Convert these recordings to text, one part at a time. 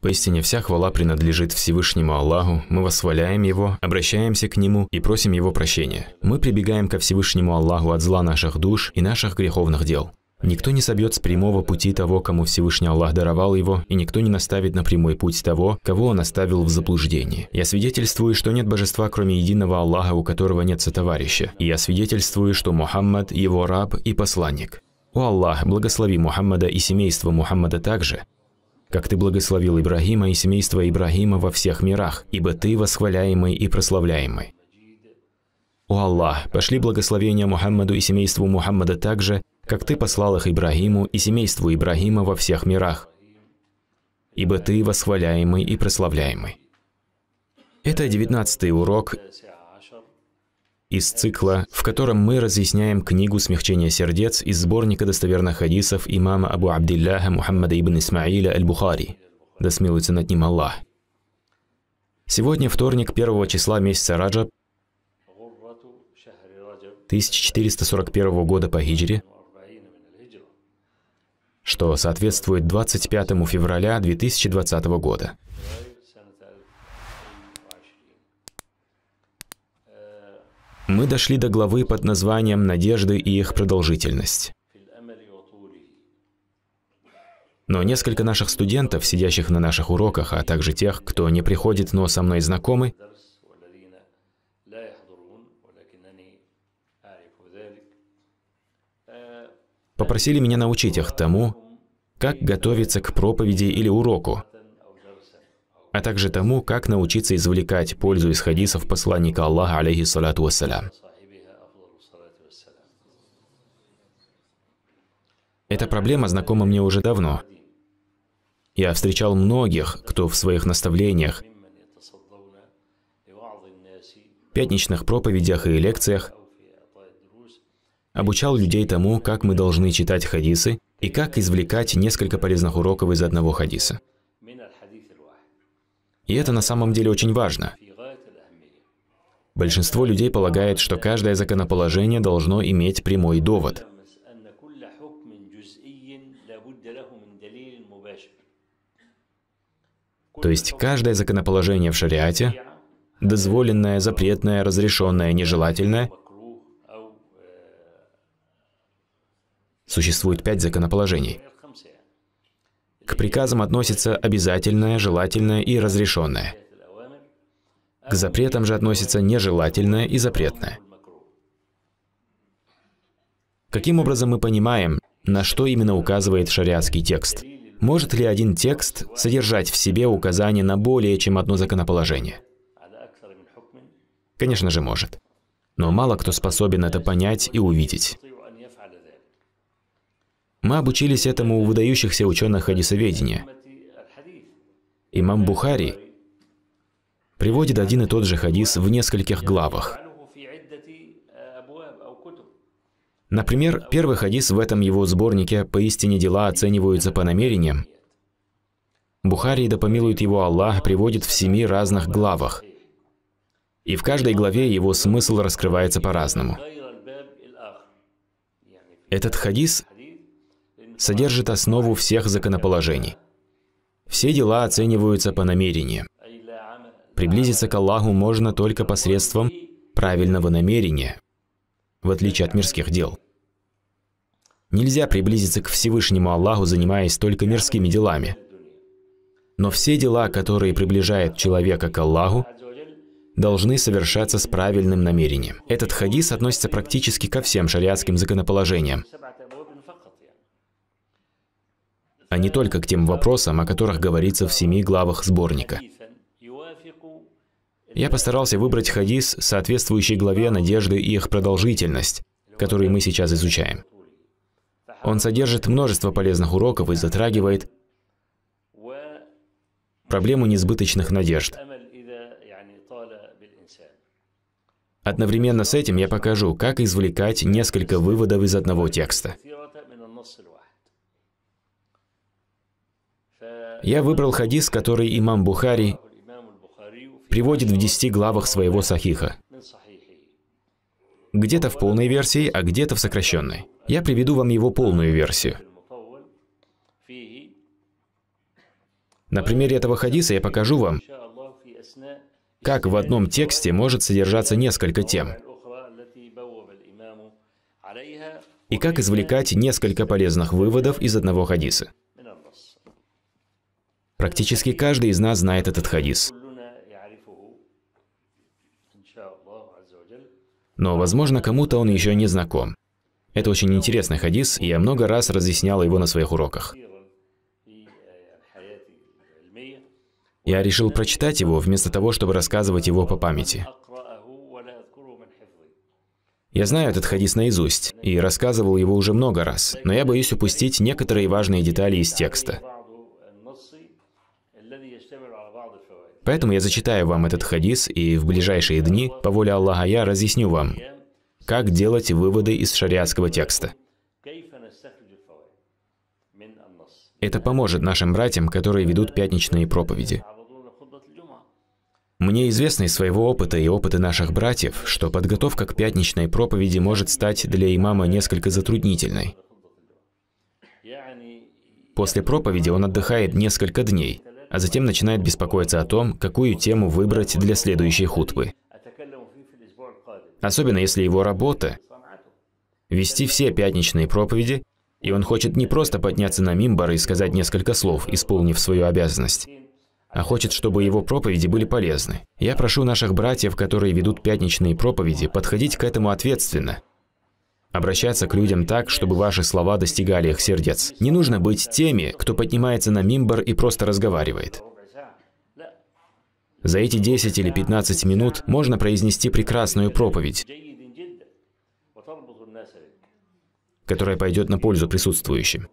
Поистине вся хвала принадлежит Всевышнему Аллаху, мы восхваляем Его, обращаемся к Нему и просим Его прощения. Мы прибегаем ко Всевышнему Аллаху от зла наших душ и наших греховных дел. Никто не собьет с прямого пути того, кому Всевышний Аллах даровал его, и никто не наставит на прямой путь того, кого он оставил в заблуждении. Я свидетельствую, что нет божества, кроме единого Аллаха, у которого нет сотоварища. И я свидетельствую, что Мухаммад – его раб и посланник. О Аллах, благослови Мухаммада и семейство Мухаммада также, как ты благословил Ибрагима и семейство Ибрагима во всех мирах, ибо ты восхваляемый и прославляемый. О Аллах, пошли благословения Мухаммаду и семейству Мухаммада так же, как ты послал их Ибрагиму и семейству Ибрагима во всех мирах, ибо ты восхваляемый и прославляемый. Это девятнадцатый урок из цикла, в котором мы разъясняем книгу «Смягчение сердец» из сборника достоверных хадисов имама Абу Абдилляха Мухаммада ибн Исмаиля аль-Бухари. Да смилуется над ним Аллах. Сегодня вторник первого числа месяца Раджаб 1441 года по хиджре, что соответствует 25 февраля 2020 года. Мы дошли до главы под названием «Надежды и их продолжительность». Но несколько наших студентов, сидящих на наших уроках, а также тех, кто не приходит, но со мной знакомы, попросили меня научить их тому, как готовиться к проповеди или уроку, а также тому, как научиться извлекать пользу из хадисов посланника Аллаха, алейхиссалату вассалям. Эта проблема знакома мне уже давно. Я встречал многих, кто в своих наставлениях, пятничных проповедях и лекциях обучал людей тому, как мы должны читать хадисы и как извлекать несколько полезных уроков из одного хадиса. И это на самом деле очень важно. Большинство людей полагает, что каждое законоположение должно иметь прямой довод. То есть каждое законоположение в шариате, дозволенное, запретное, разрешенное, нежелательное, существует пять законоположений. К приказам относится обязательное, желательное и разрешенное. К запретам же относится нежелательное и запретное. Каким образом мы понимаем, на что именно указывает шариатский текст? Может ли один текст содержать в себе указание на более чем одно законоположение? Конечно же, может. Но мало кто способен это понять и увидеть. Мы обучились этому у выдающихся ученых хадисоведения. Имам Бухари приводит один и тот же хадис в нескольких главах. Например, первый хадис в этом его сборнике «Поистине дела оцениваются по намерениям». Бухари, да помилует его Аллах, приводит в семи разных главах. И в каждой главе его смысл раскрывается по-разному. Этот хадис содержит основу всех законоположений. Все дела оцениваются по намерениям. Приблизиться к Аллаху можно только посредством правильного намерения, в отличие от мирских дел. Нельзя приблизиться к Всевышнему Аллаху, занимаясь только мирскими делами. Но все дела, которые приближают человека к Аллаху, должны совершаться с правильным намерением. Этот хадис относится практически ко всем шариатским законоположениям, а не только к тем вопросам, о которых говорится в семи главах сборника. Я постарался выбрать хадис, соответствующий главе надежды и их продолжительность, который мы сейчас изучаем. Он содержит множество полезных уроков и затрагивает проблему несбыточных надежд. Одновременно с этим я покажу, как извлекать несколько выводов из одного текста. Я выбрал хадис, который имам Бухари приводит в десяти главах своего сахиха. Где-то в полной версии, а где-то в сокращенной. Я приведу вам его полную версию. На примере этого хадиса я покажу вам, как в одном тексте может содержаться несколько тем, и как извлекать несколько полезных выводов из одного хадиса. Практически каждый из нас знает этот хадис. Но, возможно, кому-то он еще не знаком. Это очень интересный хадис, и я много раз разъяснял его на своих уроках. Я решил прочитать его, вместо того, чтобы рассказывать его по памяти. Я знаю этот хадис наизусть и рассказывал его уже много раз, но я боюсь упустить некоторые важные детали из текста. Поэтому я зачитаю вам этот хадис, и в ближайшие дни, по воле Аллаха, я разъясню вам, как делать выводы из шариатского текста. Это поможет нашим братьям, которые ведут пятничные проповеди. Мне известно из своего опыта и опыта наших братьев, что подготовка к пятничной проповеди может стать для имама несколько затруднительной. После проповеди он отдыхает несколько дней а затем начинает беспокоиться о том, какую тему выбрать для следующей хутбы. Особенно если его работа – вести все пятничные проповеди, и он хочет не просто подняться на мимбар и сказать несколько слов, исполнив свою обязанность, а хочет, чтобы его проповеди были полезны. Я прошу наших братьев, которые ведут пятничные проповеди, подходить к этому ответственно – Обращаться к людям так, чтобы ваши слова достигали их сердец. Не нужно быть теми, кто поднимается на мимбар и просто разговаривает. За эти 10 или 15 минут можно произнести прекрасную проповедь, которая пойдет на пользу присутствующим.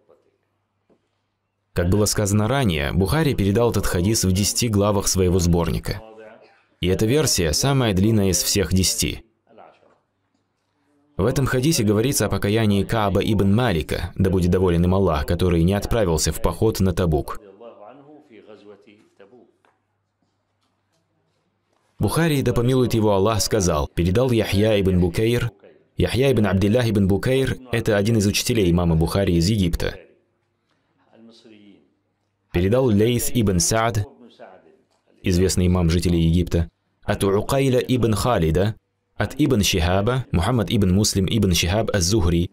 Как было сказано ранее, Бухари передал этот хадис в 10 главах своего сборника. И эта версия самая длинная из всех 10. В этом хадисе говорится о покаянии Кааба ибн Малика, да будет доволен им Аллах, который не отправился в поход на Табук. Бухари, да помилует его Аллах, сказал, передал Яхья ибн Букейр. Яхья ибн Абдиллях ибн Букейр – это один из учителей имама Бухари из Египта. Передал Лейс ибн Саад, известный имам жителей Египта, от Уукайля ибн Халида, от Ибн Шихаба, Мухаммад Ибн Муслим Ибн Шихаб Аз-Зухри,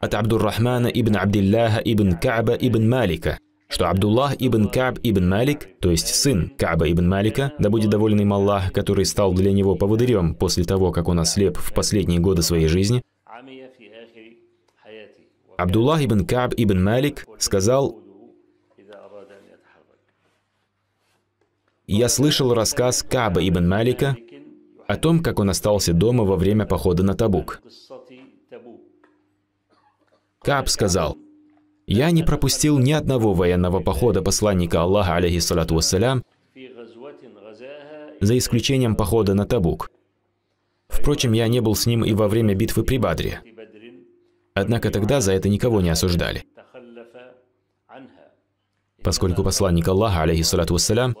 от Рахмана Ибн Абдилляха Ибн Кааба Ибн Малика, что Абдуллах ибн Каб ибн Малик, то есть сын Каба ибн Малика, да будет доволен им Аллах, который стал для него поводырем после того, как он ослеп в последние годы своей жизни, Абдуллах ибн Каб ибн Малик сказал, «Я слышал рассказ Каба ибн Малика, о том, как он остался дома во время похода на Табук. Кап сказал, «Я не пропустил ни одного военного похода посланника Аллаха, алейхиссалату вассалям, за исключением похода на Табук. Впрочем, я не был с ним и во время битвы при Бадре. Однако тогда за это никого не осуждали. Поскольку посланник Аллаха, алейхиссалату вассалям,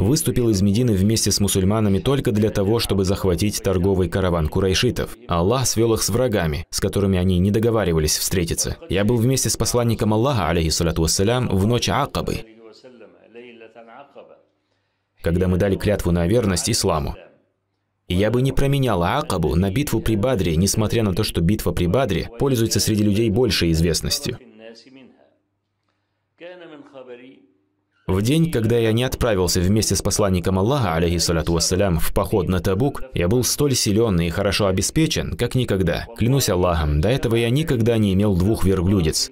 выступил из Медины вместе с мусульманами только для того, чтобы захватить торговый караван курайшитов. Аллах свел их с врагами, с которыми они не договаривались встретиться. Я был вместе с посланником Аллаха, алейхиссалату вассалям, в ночь Акабы, когда мы дали клятву на верность исламу. И я бы не променял Акабу на битву при Бадре, несмотря на то, что битва при Бадре пользуется среди людей большей известностью. В день, когда я не отправился вместе с посланником Аллаха, алейхиссалату вассалям, в поход на Табук, я был столь силен и хорошо обеспечен, как никогда. Клянусь Аллахом, до этого я никогда не имел двух верблюдец.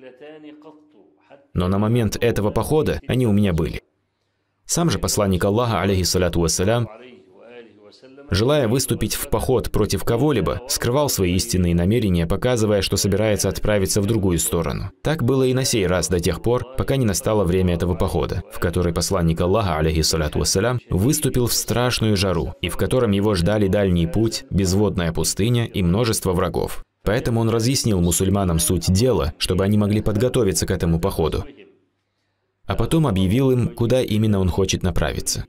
Но на момент этого похода они у меня были. Сам же посланник Аллаха, алейхиссалату вассалям, желая выступить в поход против кого-либо, скрывал свои истинные намерения, показывая, что собирается отправиться в другую сторону. Так было и на сей раз до тех пор, пока не настало время этого похода, в который посланник Аллаха, алейхиссалату вассалям, выступил в страшную жару, и в котором его ждали дальний путь, безводная пустыня и множество врагов. Поэтому он разъяснил мусульманам суть дела, чтобы они могли подготовиться к этому походу а потом объявил им, куда именно он хочет направиться.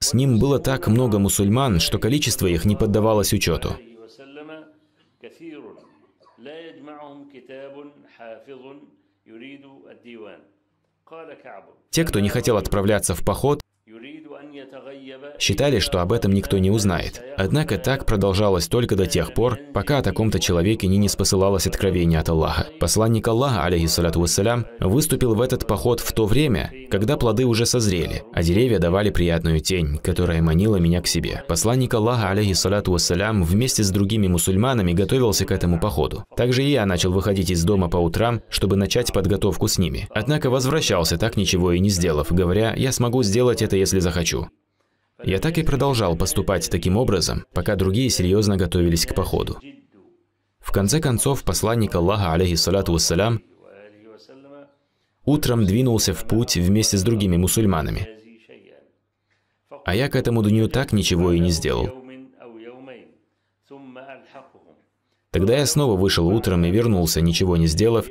С ним было так много мусульман, что количество их не поддавалось учету. Те, кто не хотел отправляться в поход, Считали, что об этом никто не узнает. Однако так продолжалось только до тех пор, пока о таком-то человеке не неспосылалось откровение от Аллаха. Посланник Аллаха, алейхиссалату вассалям, выступил в этот поход в то время, когда плоды уже созрели, а деревья давали приятную тень, которая манила меня к себе. Посланник Аллаха, алейхиссалату вассалям, вместе с другими мусульманами готовился к этому походу. Также и я начал выходить из дома по утрам, чтобы начать подготовку с ними. Однако возвращался, так ничего и не сделав, говоря, я смогу сделать это если захочу. Я так и продолжал поступать таким образом, пока другие серьезно готовились к походу. В конце концов, посланник Аллаха, алейхиссалату вассалям, утром двинулся в путь вместе с другими мусульманами. А я к этому дню так ничего и не сделал. Тогда я снова вышел утром и вернулся, ничего не сделав,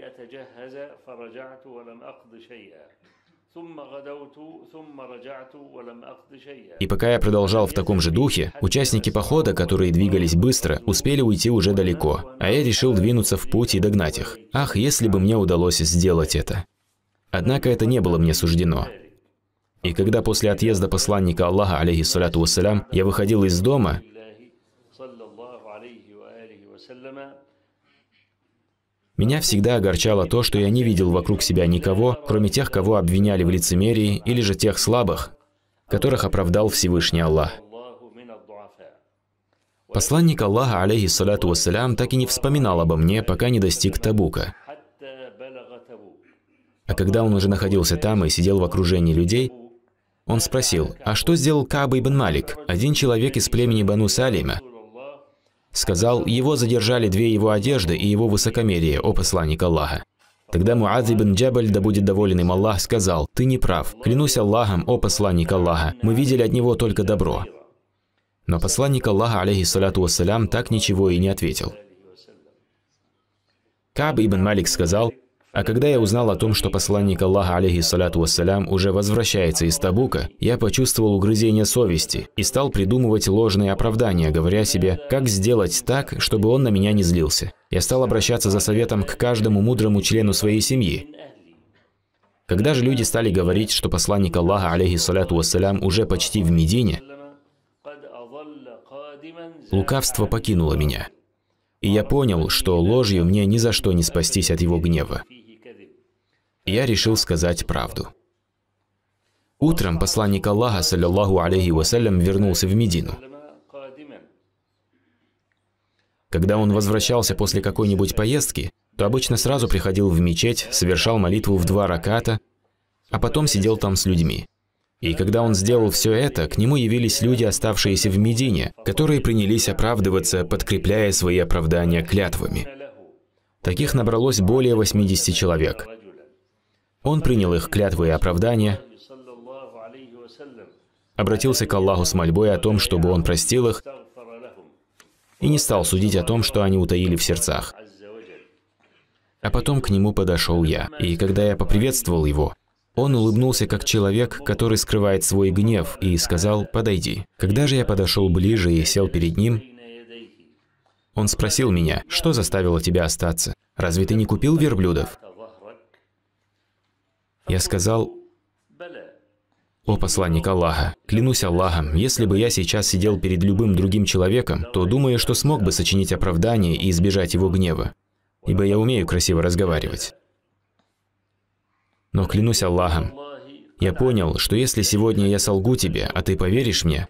И пока я продолжал в таком же духе, участники похода, которые двигались быстро, успели уйти уже далеко, а я решил двинуться в путь и догнать их. Ах, если бы мне удалось сделать это. Однако это не было мне суждено. И когда после отъезда посланника Аллаха, алейхиссаляту вассалям, я выходил из дома, Меня всегда огорчало то, что я не видел вокруг себя никого, кроме тех, кого обвиняли в лицемерии, или же тех слабых, которых оправдал Всевышний Аллах. Посланник Аллаха, алейхиссалату вассалям, так и не вспоминал обо мне, пока не достиг Табука. А когда он уже находился там и сидел в окружении людей, он спросил, «А что сделал Кааб ибн Малик, один человек из племени Бану Салима, Сказал, его задержали две его одежды и его высокомерие, о посланник Аллаха. Тогда Муаз ибн Джабаль, да будет доволен им Аллах, сказал, «Ты не прав. Клянусь Аллахом, о посланник Аллаха, мы видели от него только добро». Но посланник Аллаха, алейхиссалату вассалям, так ничего и не ответил. Каб ибн Малик сказал, а когда я узнал о том, что посланник Аллаха, алейхиссалату вассалям, уже возвращается из Табука, я почувствовал угрызение совести и стал придумывать ложные оправдания, говоря себе, как сделать так, чтобы он на меня не злился. Я стал обращаться за советом к каждому мудрому члену своей семьи, когда же люди стали говорить, что посланник Аллаха, алейхиссалату вассалям, уже почти в Медине, лукавство покинуло меня. И я понял, что ложью мне ни за что не спастись от его гнева я решил сказать правду. Утром посланник Аллаха, саллиллаху алейхи вассалям, вернулся в Медину. Когда он возвращался после какой-нибудь поездки, то обычно сразу приходил в мечеть, совершал молитву в два раката, а потом сидел там с людьми. И когда он сделал все это, к нему явились люди, оставшиеся в Медине, которые принялись оправдываться, подкрепляя свои оправдания клятвами. Таких набралось более 80 человек – он принял их клятвы и оправдания, обратился к Аллаху с мольбой о том, чтобы Он простил их, и не стал судить о том, что они утаили в сердцах. А потом к нему подошел я, и когда я поприветствовал его, он улыбнулся как человек, который скрывает свой гнев, и сказал «подойди». Когда же я подошел ближе и сел перед ним, он спросил меня, что заставило тебя остаться? Разве ты не купил верблюдов? Я сказал, «О посланник Аллаха, клянусь Аллахом, если бы я сейчас сидел перед любым другим человеком, то думаю, что смог бы сочинить оправдание и избежать его гнева, ибо я умею красиво разговаривать. Но клянусь Аллахом, я понял, что если сегодня я солгу тебе, а ты поверишь мне,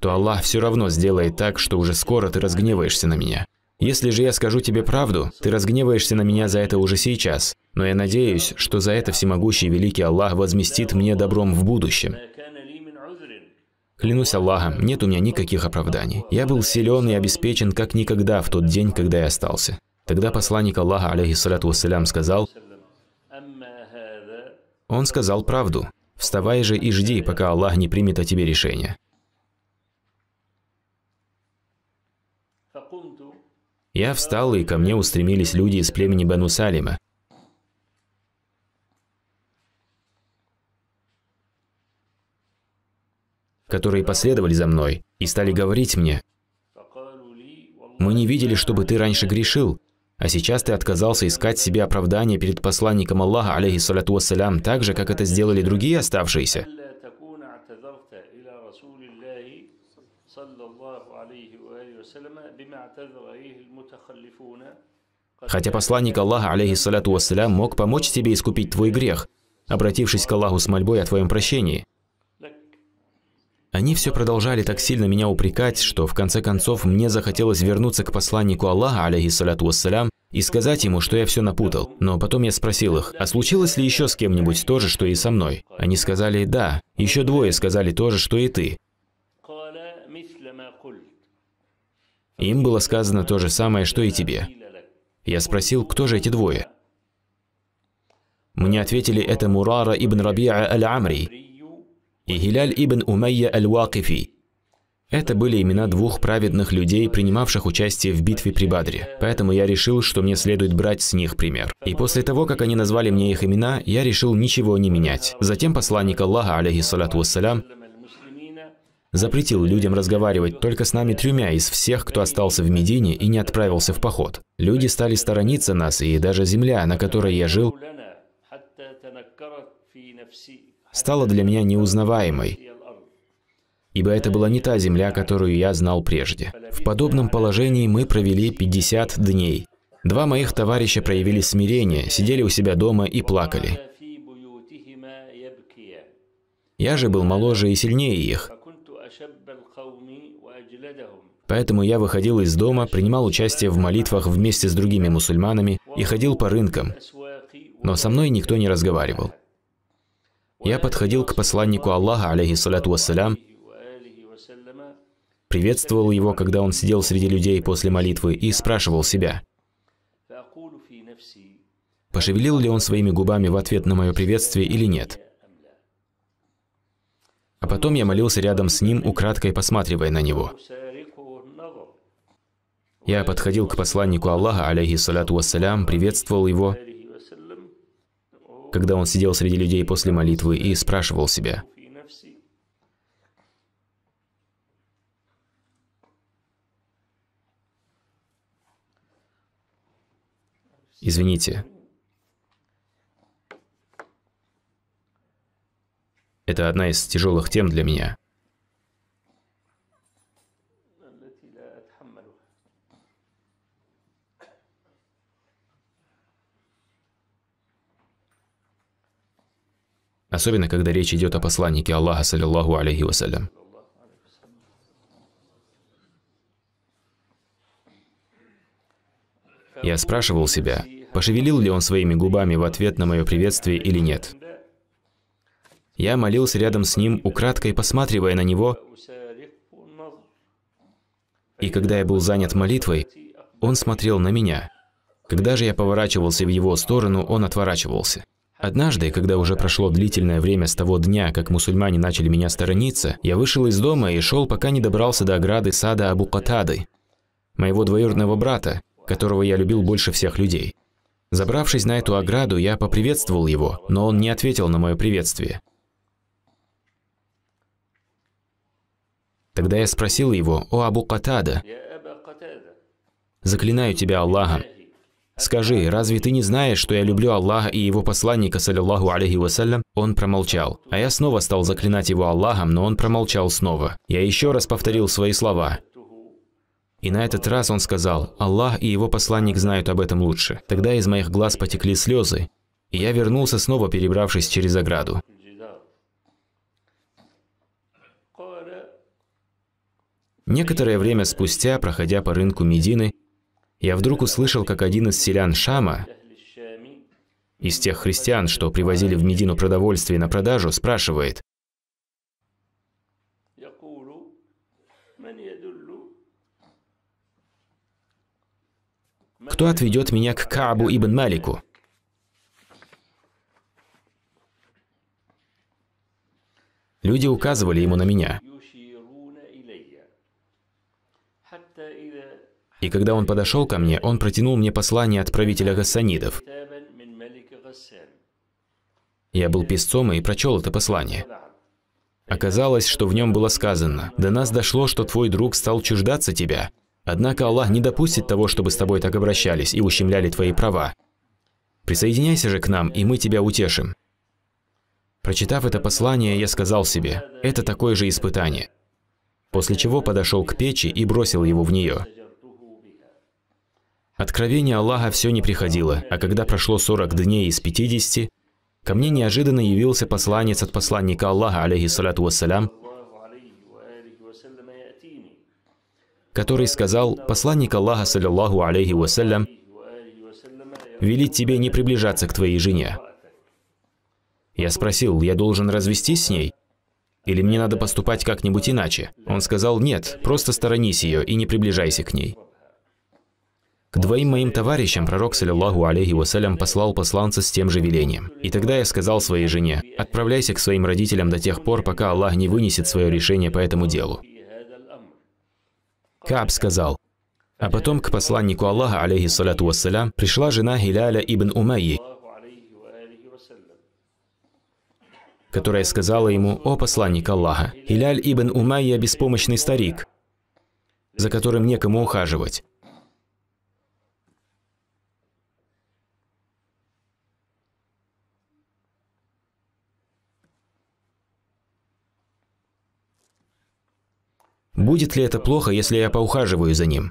то Аллах все равно сделает так, что уже скоро ты разгневаешься на меня. Если же я скажу тебе правду, ты разгневаешься на меня за это уже сейчас. Но я надеюсь, что за это всемогущий великий Аллах возместит мне добром в будущем. Клянусь Аллахом, нет у меня никаких оправданий. Я был силен и обеспечен как никогда в тот день, когда я остался. Тогда посланник Аллаха, алейхиссалату вассалям, сказал, «Он сказал правду. Вставай же и жди, пока Аллах не примет о тебе решение». Я встал, и ко мне устремились люди из племени Бену Салима. которые последовали за мной и стали говорить мне, «Мы не видели, чтобы ты раньше грешил, а сейчас ты отказался искать себе оправдание перед посланником Аллаха, алейхиссалату вассалям, так же, как это сделали другие оставшиеся». Хотя посланник Аллаха, алейхиссалату вассалям, мог помочь тебе искупить твой грех, обратившись к Аллаху с мольбой о твоем прощении. Они все продолжали так сильно меня упрекать, что в конце концов мне захотелось вернуться к посланнику Аллаха, алейхиссалату вассалям, и сказать ему, что я все напутал. Но потом я спросил их, а случилось ли еще с кем-нибудь то же, что и со мной? Они сказали «да». Еще двое сказали то же, что и ты. Им было сказано то же самое, что и тебе. Я спросил, кто же эти двое? Мне ответили, это Мурара ибн Рабиа аль-Амри и Хиляль ибн Умайя аль-Вакифи. Это были имена двух праведных людей, принимавших участие в битве при Бадре, поэтому я решил, что мне следует брать с них пример. И после того, как они назвали мне их имена, я решил ничего не менять. Затем посланник Аллаха, алейхиссалату вассалям, Запретил людям разговаривать только с нами тремя из всех, кто остался в Медине и не отправился в поход. Люди стали сторониться нас, и даже земля, на которой я жил, стала для меня неузнаваемой, ибо это была не та земля, которую я знал прежде. В подобном положении мы провели 50 дней. Два моих товарища проявили смирение, сидели у себя дома и плакали. Я же был моложе и сильнее их, Поэтому я выходил из дома, принимал участие в молитвах вместе с другими мусульманами и ходил по рынкам. Но со мной никто не разговаривал. Я подходил к посланнику Аллаха, алейхиссалату вассалям, приветствовал его, когда он сидел среди людей после молитвы, и спрашивал себя, пошевелил ли он своими губами в ответ на мое приветствие или нет. А потом я молился рядом с ним, украдкой посматривая на него. Я подходил к посланнику Аллаха, алейхиссалату вассалям, приветствовал его, когда он сидел среди людей после молитвы и спрашивал себя, «Извините, Это одна из тяжелых тем для меня. Особенно, когда речь идет о посланнике Аллаха, саллиллаху алейхи вассалям. Я спрашивал себя, пошевелил ли он своими губами в ответ на мое приветствие или нет. Я молился рядом с ним, украдкой посматривая на него, и когда я был занят молитвой, он смотрел на меня. Когда же я поворачивался в его сторону, он отворачивался. Однажды, когда уже прошло длительное время с того дня, как мусульмане начали меня сторониться, я вышел из дома и шел, пока не добрался до ограды сада Абу-Катады, моего двоюродного брата, которого я любил больше всех людей. Забравшись на эту ограду, я поприветствовал его, но он не ответил на мое приветствие. Тогда я спросил его, «О Абу Катада, заклинаю тебя Аллахом, «Скажи, разве ты не знаешь, что я люблю Аллаха и его посланника, саллиллаху алейхи вассалям?» Он промолчал. А я снова стал заклинать его Аллахом, но он промолчал снова. Я еще раз повторил свои слова. И на этот раз он сказал, «Аллах и его посланник знают об этом лучше». Тогда из моих глаз потекли слезы, и я вернулся, снова перебравшись через ограду. Некоторое время спустя, проходя по рынку Медины, я вдруг услышал, как один из селян Шама, из тех христиан, что привозили в Медину продовольствие на продажу, спрашивает, «Кто отведет меня к Каабу ибн Малику?» Люди указывали ему на меня – И когда он подошел ко мне, он протянул мне послание от правителя Гассанидов. Я был песцом и прочел это послание. Оказалось, что в нем было сказано, «До нас дошло, что твой друг стал чуждаться тебя. Однако Аллах не допустит того, чтобы с тобой так обращались и ущемляли твои права. Присоединяйся же к нам, и мы тебя утешим». Прочитав это послание, я сказал себе, «Это такое же испытание». После чего подошел к печи и бросил его в нее. Откровение Аллаха все не приходило, а когда прошло 40 дней из 50, ко мне неожиданно явился посланец от посланника Аллаха, алейхиссалату вассалям, который сказал, посланник Аллаха, саллиллаху алейхи вассалям, велит тебе не приближаться к твоей жене. Я спросил, я должен развестись с ней? Или мне надо поступать как-нибудь иначе? Он сказал, нет, просто сторонись ее и не приближайся к ней. Двоим моим товарищам пророк, саллиллаху алейхи вассалям, послал посланца с тем же велением. И тогда я сказал своей жене, «Отправляйся к своим родителям до тех пор, пока Аллах не вынесет свое решение по этому делу». Кааб сказал, а потом к посланнику Аллаха, алейхиссалату вассалям, пришла жена Хиляля ибн Умайи, которая сказала ему, «О посланник Аллаха, Хиляль ибн Умайя – беспомощный старик, за которым некому ухаживать. Будет ли это плохо, если я поухаживаю за ним?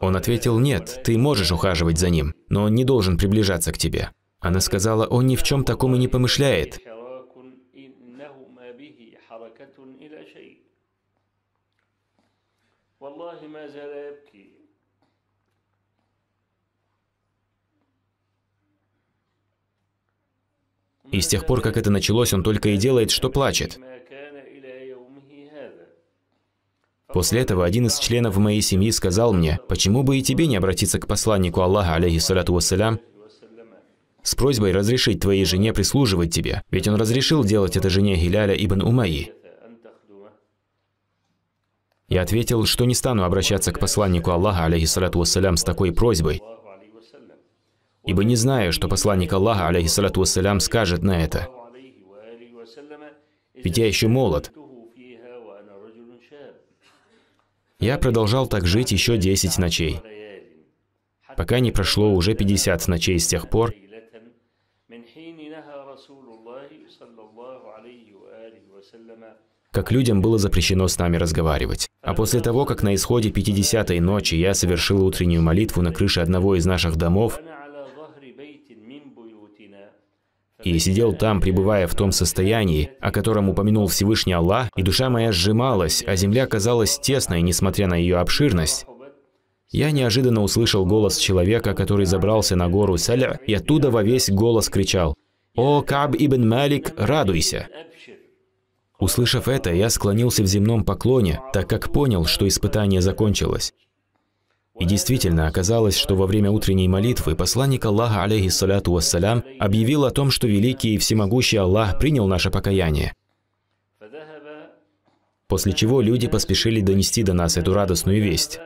Он ответил, нет, ты можешь ухаживать за ним, но он не должен приближаться к тебе. Она сказала, он ни в чем таком и не помышляет. И с тех пор, как это началось, он только и делает, что плачет. После этого один из членов моей семьи сказал мне, почему бы и тебе не обратиться к посланнику Аллаха, алейхиссалату вассалям, с просьбой разрешить твоей жене прислуживать тебе, ведь он разрешил делать это жене Хиляля ибн Умайи. Я ответил, что не стану обращаться к посланнику Аллаха, алейхиссалату вассалям, с такой просьбой, ибо не знаю, что посланник Аллаха, алейхиссалату вассалям, скажет на это. Ведь я еще молод, Я продолжал так жить еще 10 ночей, пока не прошло уже 50 ночей с тех пор, как людям было запрещено с нами разговаривать. А после того, как на исходе 50-й ночи я совершил утреннюю молитву на крыше одного из наших домов, и сидел там, пребывая в том состоянии, о котором упомянул Всевышний Аллах, и душа моя сжималась, а земля казалась тесной, несмотря на ее обширность. Я неожиданно услышал голос человека, который забрался на гору Саля, и оттуда во весь голос кричал «О, Каб ибн Малик, радуйся!» Услышав это, я склонился в земном поклоне, так как понял, что испытание закончилось. И действительно, оказалось, что во время утренней молитвы посланник Аллаха, алейхиссаляту вассалям, объявил о том, что великий и всемогущий Аллах принял наше покаяние. После чего люди поспешили донести до нас эту радостную весть.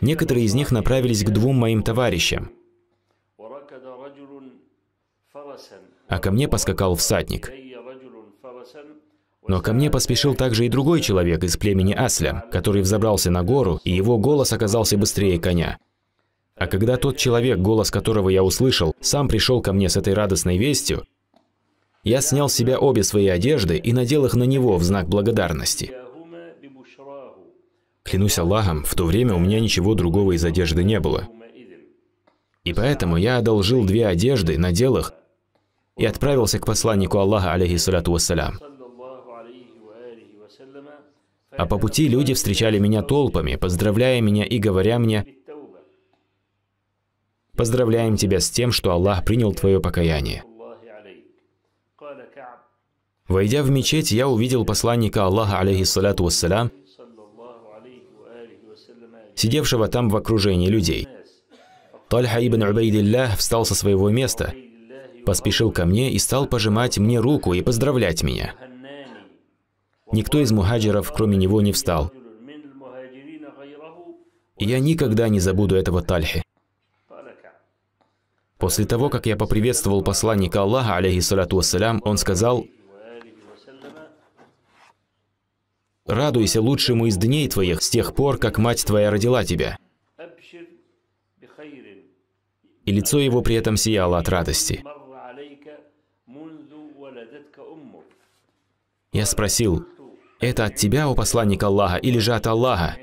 Некоторые из них направились к двум моим товарищам. А ко мне поскакал всадник – но ко мне поспешил также и другой человек из племени Аслям, который взобрался на гору, и его голос оказался быстрее коня. А когда тот человек, голос которого я услышал, сам пришел ко мне с этой радостной вестью, я снял с себя обе свои одежды и надел их на него в знак благодарности. Клянусь Аллахом, в то время у меня ничего другого из одежды не было. И поэтому я одолжил две одежды, надел их и отправился к посланнику Аллаха, алейхиссалату вассалям. А по пути люди встречали меня толпами, поздравляя меня и говоря мне, «Поздравляем тебя с тем, что Аллах принял твое покаяние». Войдя в мечеть, я увидел посланника Аллаха, алейхиссалату вассалям, сидевшего там в окружении людей. Тальха ибн Убайдиллях встал со своего места, поспешил ко мне и стал пожимать мне руку и поздравлять меня. Никто из мухаджиров, кроме него, не встал. я никогда не забуду этого Тальхи. После того, как я поприветствовал посланника Аллаха, алейхиссалату вассалям, он сказал, «Радуйся лучшему из дней твоих с тех пор, как мать твоя родила тебя». И лицо его при этом сияло от радости. Я спросил, это от тебя, о посланник Аллаха, или же от Аллаха?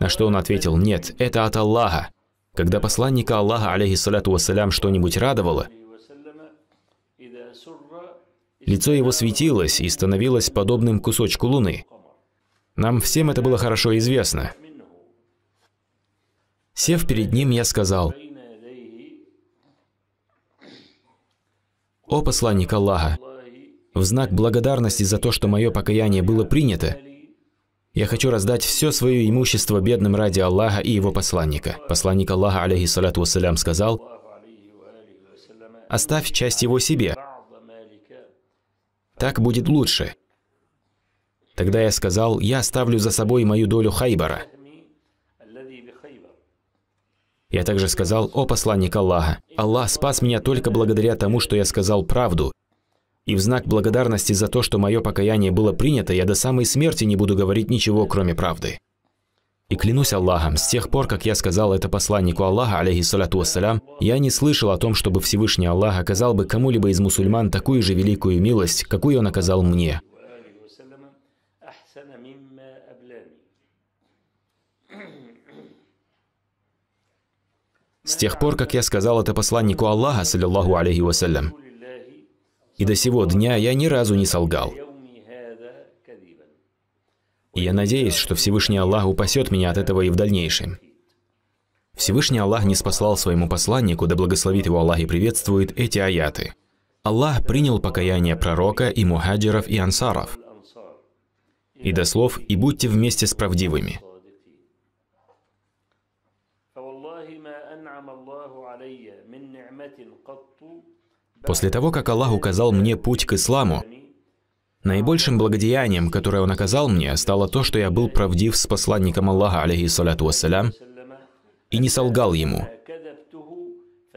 На что он ответил, нет, это от Аллаха. Когда посланника Аллаха, алейхиссалату вассалям, что-нибудь радовало, лицо его светилось и становилось подобным кусочку луны. Нам всем это было хорошо известно. Сев перед ним, я сказал, «О посланник Аллаха, в знак благодарности за то, что мое покаяние было принято, я хочу раздать все свое имущество бедным ради Аллаха и его посланника. Посланник Аллаха, алейхиссалату вассалям, сказал, «Оставь часть его себе. Так будет лучше». Тогда я сказал, «Я оставлю за собой мою долю Хайбара». Я также сказал, «О посланник Аллаха, Аллах спас меня только благодаря тому, что я сказал правду, и в знак благодарности за то, что мое покаяние было принято, я до самой смерти не буду говорить ничего, кроме правды. И клянусь Аллахом, с тех пор, как я сказал это посланнику Аллаха, алейхиссалату вассалям, я не слышал о том, чтобы Всевышний Аллах оказал бы кому-либо из мусульман такую же великую милость, какую он оказал мне. С тех пор, как я сказал это посланнику Аллаха, саллиллаху алейхи вассалям, и до сего дня я ни разу не солгал. И я надеюсь, что Всевышний Аллах упасет меня от этого и в дальнейшем. Всевышний Аллах не спасал своему посланнику, да благословит его Аллах и приветствует эти аяты. Аллах принял покаяние пророка и мухаджиров и ансаров. И до слов «И будьте вместе с правдивыми». После того, как Аллах указал мне путь к исламу, наибольшим благодеянием, которое Он оказал мне, стало то, что я был правдив с посланником Аллаха, алейхиссалату вассалям, и не солгал ему.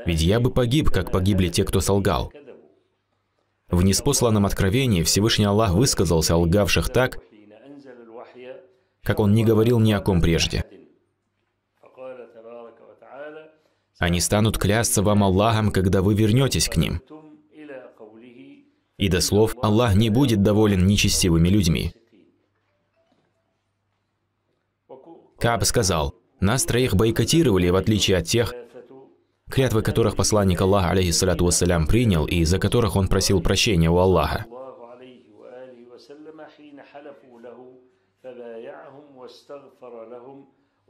Ведь я бы погиб, как погибли те, кто солгал. В неспосланном откровении Всевышний Аллах высказался о лгавших так, как он не говорил ни о ком прежде. Они станут клясться вам Аллахом, когда вы вернетесь к ним. И до слов, Аллах не будет доволен нечестивыми людьми. Кааб сказал, «Нас троих бойкотировали, в отличие от тех, клятвы которых посланник Аллаха, алейхиссалату вассалям, принял и за которых он просил прощения у Аллаха».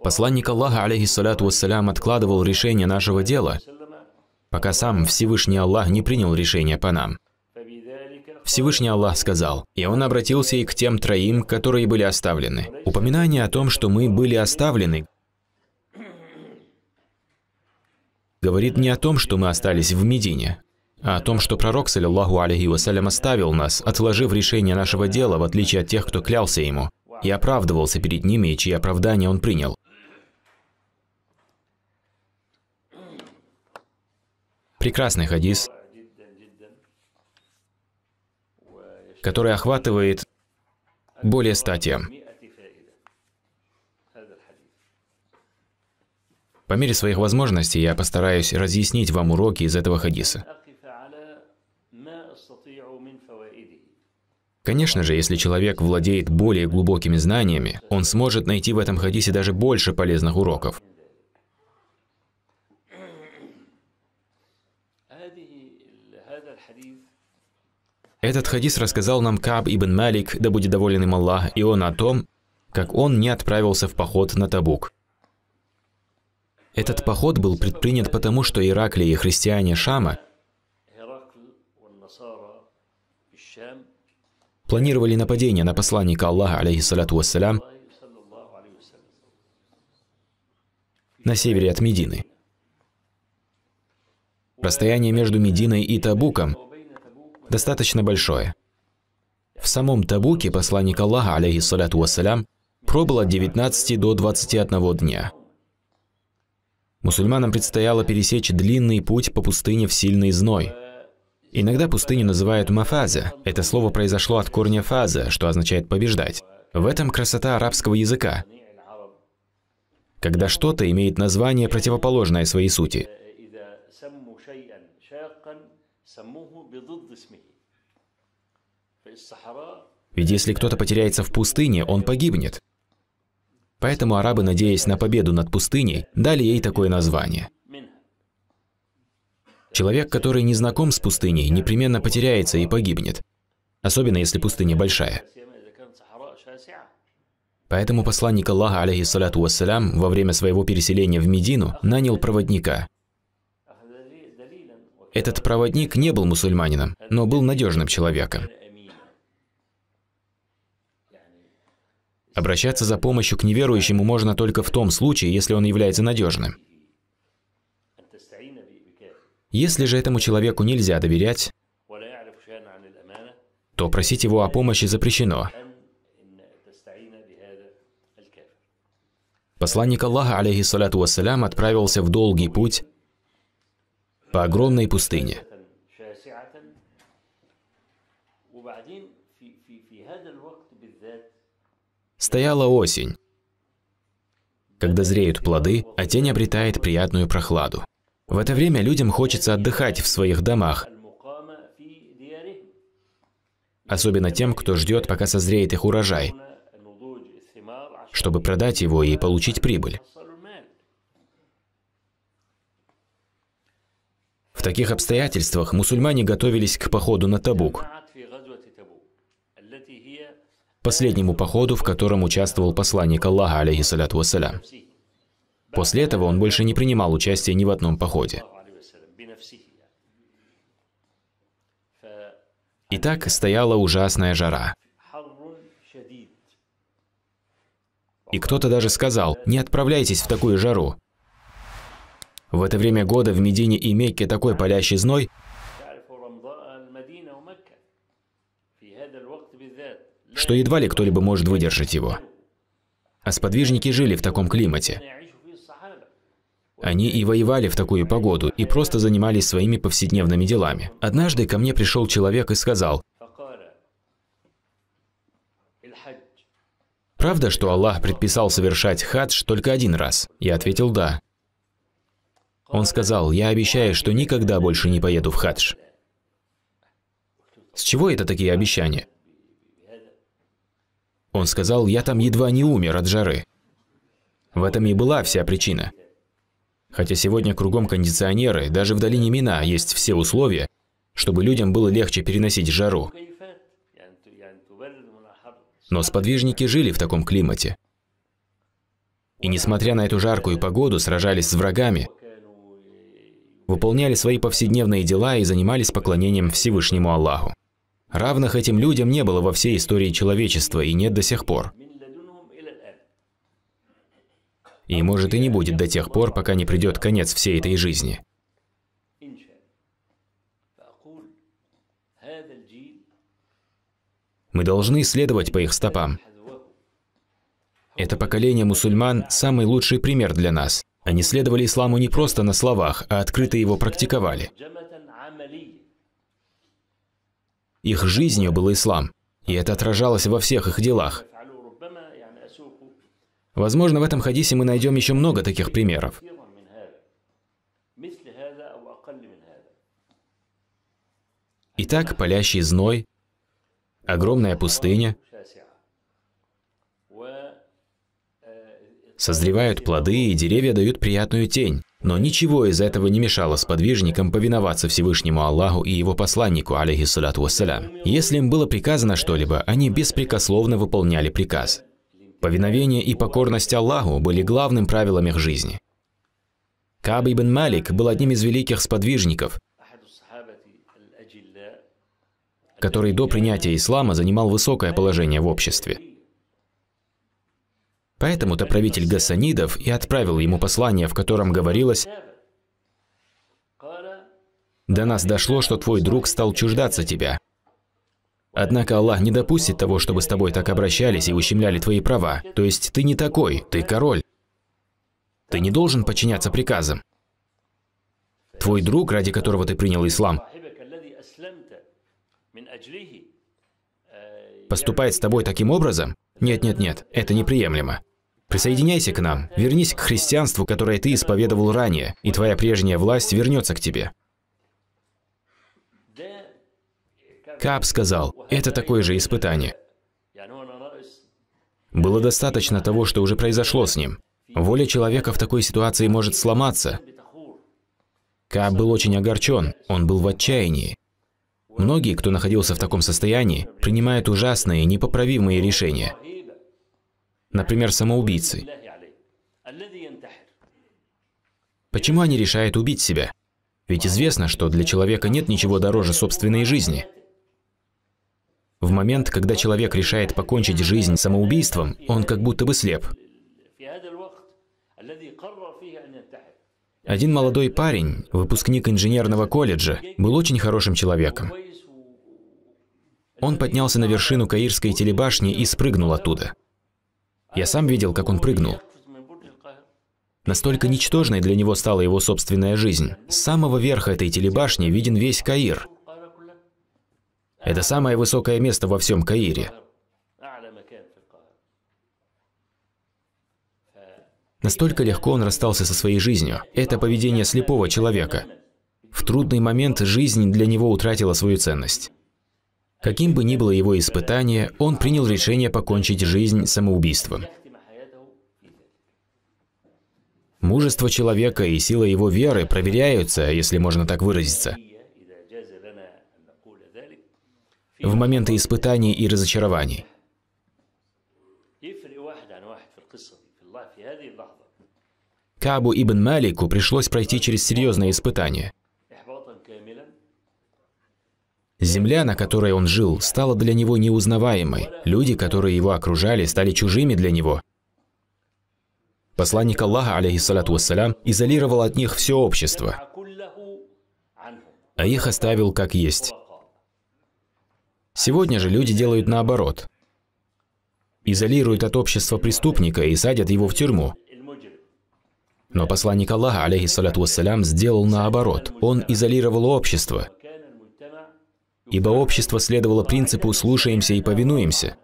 Посланник Аллаха, алейхиссалату вассалям, откладывал решение нашего дела, пока сам Всевышний Аллах не принял решение по нам. Всевышний Аллах сказал, и он обратился и к тем троим, которые были оставлены. Упоминание о том, что мы были оставлены, говорит не о том, что мы остались в Медине, а о том, что пророк, саллиллаху алейхи вассалям, оставил нас, отложив решение нашего дела, в отличие от тех, кто клялся ему, и оправдывался перед ними, чьи оправдания он принял. Прекрасный хадис, который охватывает более ста тем. По мере своих возможностей я постараюсь разъяснить вам уроки из этого хадиса. Конечно же, если человек владеет более глубокими знаниями, он сможет найти в этом хадисе даже больше полезных уроков. Этот хадис рассказал нам Каб ибн Малик, да будет доволен им Аллах, и он о том, как он не отправился в поход на Табук. Этот поход был предпринят потому, что Иракли и христиане Шама планировали нападение на посланника Аллаха, алейхиссалату вассалям, на севере от Медины. Расстояние между Мединой и Табуком – достаточно большое. В самом Табуке посланник Аллаха, алейхиссаляту вассалям, пробыл от 19 до 21 дня. Мусульманам предстояло пересечь длинный путь по пустыне в сильный зной. Иногда пустыню называют мафаза. Это слово произошло от корня фаза, что означает «побеждать». В этом красота арабского языка. Когда что-то имеет название, противоположное своей сути – سموه بضد ведь если кто-то потеряется в пустыне, он погибнет. Поэтому арабы, надеясь на победу над пустыней, дали ей такое название. Человек, который не знаком с пустыней, непременно потеряется и погибнет. Особенно, если пустыня большая. Поэтому посланник Аллаха, алейхиссалату вассалям, во время своего переселения в Медину нанял проводника, этот проводник не был мусульманином, но был надежным человеком. Обращаться за помощью к неверующему можно только в том случае, если он является надежным. Если же этому человеку нельзя доверять, то просить его о помощи запрещено. Посланник Аллаха, алейхиссалату вассалям, отправился в долгий путь по огромной пустыне. Стояла осень. Когда зреют плоды, а тень обретает приятную прохладу. В это время людям хочется отдыхать в своих домах, особенно тем, кто ждет, пока созреет их урожай, чтобы продать его и получить прибыль. В таких обстоятельствах мусульмане готовились к походу на Табук, последнему походу, в котором участвовал посланник Аллаха, алейхиссалату вассалям. После этого он больше не принимал участия ни в одном походе. Итак, стояла ужасная жара. И кто-то даже сказал, не отправляйтесь в такую жару. В это время года в Медине и Мекке такой палящий зной, что едва ли кто-либо может выдержать его. А сподвижники жили в таком климате. Они и воевали в такую погоду, и просто занимались своими повседневными делами. Однажды ко мне пришел человек и сказал, «Правда, что Аллах предписал совершать хадж только один раз?» Я ответил «Да». Он сказал, я обещаю, что никогда больше не поеду в хадж. С чего это такие обещания? Он сказал, я там едва не умер от жары. В этом и была вся причина. Хотя сегодня кругом кондиционеры, даже в долине Мина есть все условия, чтобы людям было легче переносить жару. Но сподвижники жили в таком климате. И несмотря на эту жаркую погоду, сражались с врагами, выполняли свои повседневные дела и занимались поклонением Всевышнему Аллаху. Равных этим людям не было во всей истории человечества и нет до сих пор. И может и не будет до тех пор, пока не придет конец всей этой жизни. Мы должны следовать по их стопам. Это поколение мусульман – самый лучший пример для нас. Они следовали исламу не просто на словах, а открыто его практиковали. Их жизнью был ислам, и это отражалось во всех их делах. Возможно, в этом хадисе мы найдем еще много таких примеров. Итак, палящий зной, огромная пустыня – Созревают плоды, и деревья дают приятную тень. Но ничего из этого не мешало сподвижникам повиноваться Всевышнему Аллаху и его посланнику, алейхиссалату вассалям. Если им было приказано что-либо, они беспрекословно выполняли приказ. Повиновение и покорность Аллаху были главным правилом их жизни. Каб ибн Малик был одним из великих сподвижников, который до принятия ислама занимал высокое положение в обществе. Поэтому-то правитель Гасанидов и отправил ему послание, в котором говорилось «До нас дошло, что твой друг стал чуждаться тебя. Однако Аллах не допустит того, чтобы с тобой так обращались и ущемляли твои права. То есть ты не такой, ты король. Ты не должен подчиняться приказам. Твой друг, ради которого ты принял ислам, поступает с тобой таким образом? Нет-нет-нет, это неприемлемо. Присоединяйся к нам, вернись к христианству, которое ты исповедовал ранее, и твоя прежняя власть вернется к тебе. Кап сказал, это такое же испытание. Было достаточно того, что уже произошло с ним. Воля человека в такой ситуации может сломаться. Кап был очень огорчен, он был в отчаянии. Многие, кто находился в таком состоянии, принимают ужасные, непоправимые решения. Например, самоубийцы. Почему они решают убить себя? Ведь известно, что для человека нет ничего дороже собственной жизни. В момент, когда человек решает покончить жизнь самоубийством, он как будто бы слеп. Один молодой парень, выпускник инженерного колледжа, был очень хорошим человеком. Он поднялся на вершину Каирской телебашни и спрыгнул оттуда. Я сам видел, как он прыгнул. Настолько ничтожной для него стала его собственная жизнь. С самого верха этой телебашни виден весь Каир. Это самое высокое место во всем Каире. Настолько легко он расстался со своей жизнью. Это поведение слепого человека. В трудный момент жизнь для него утратила свою ценность. Каким бы ни было его испытание, он принял решение покончить жизнь самоубийством. Мужество человека и сила его веры проверяются, если можно так выразиться. в моменты испытаний и разочарований. Кабу ибн Малику пришлось пройти через серьезное испытание. Земля, на которой он жил, стала для него неузнаваемой. Люди, которые его окружали, стали чужими для него. Посланник Аллаха, алейхиссалату вассалям, изолировал от них все общество, а их оставил как есть. Сегодня же люди делают наоборот. Изолируют от общества преступника и садят его в тюрьму. Но посланник Аллаха, алейхиссалату вассалям, сделал наоборот. Он изолировал общество – ибо общество следовало принципу «слушаемся и повинуемся».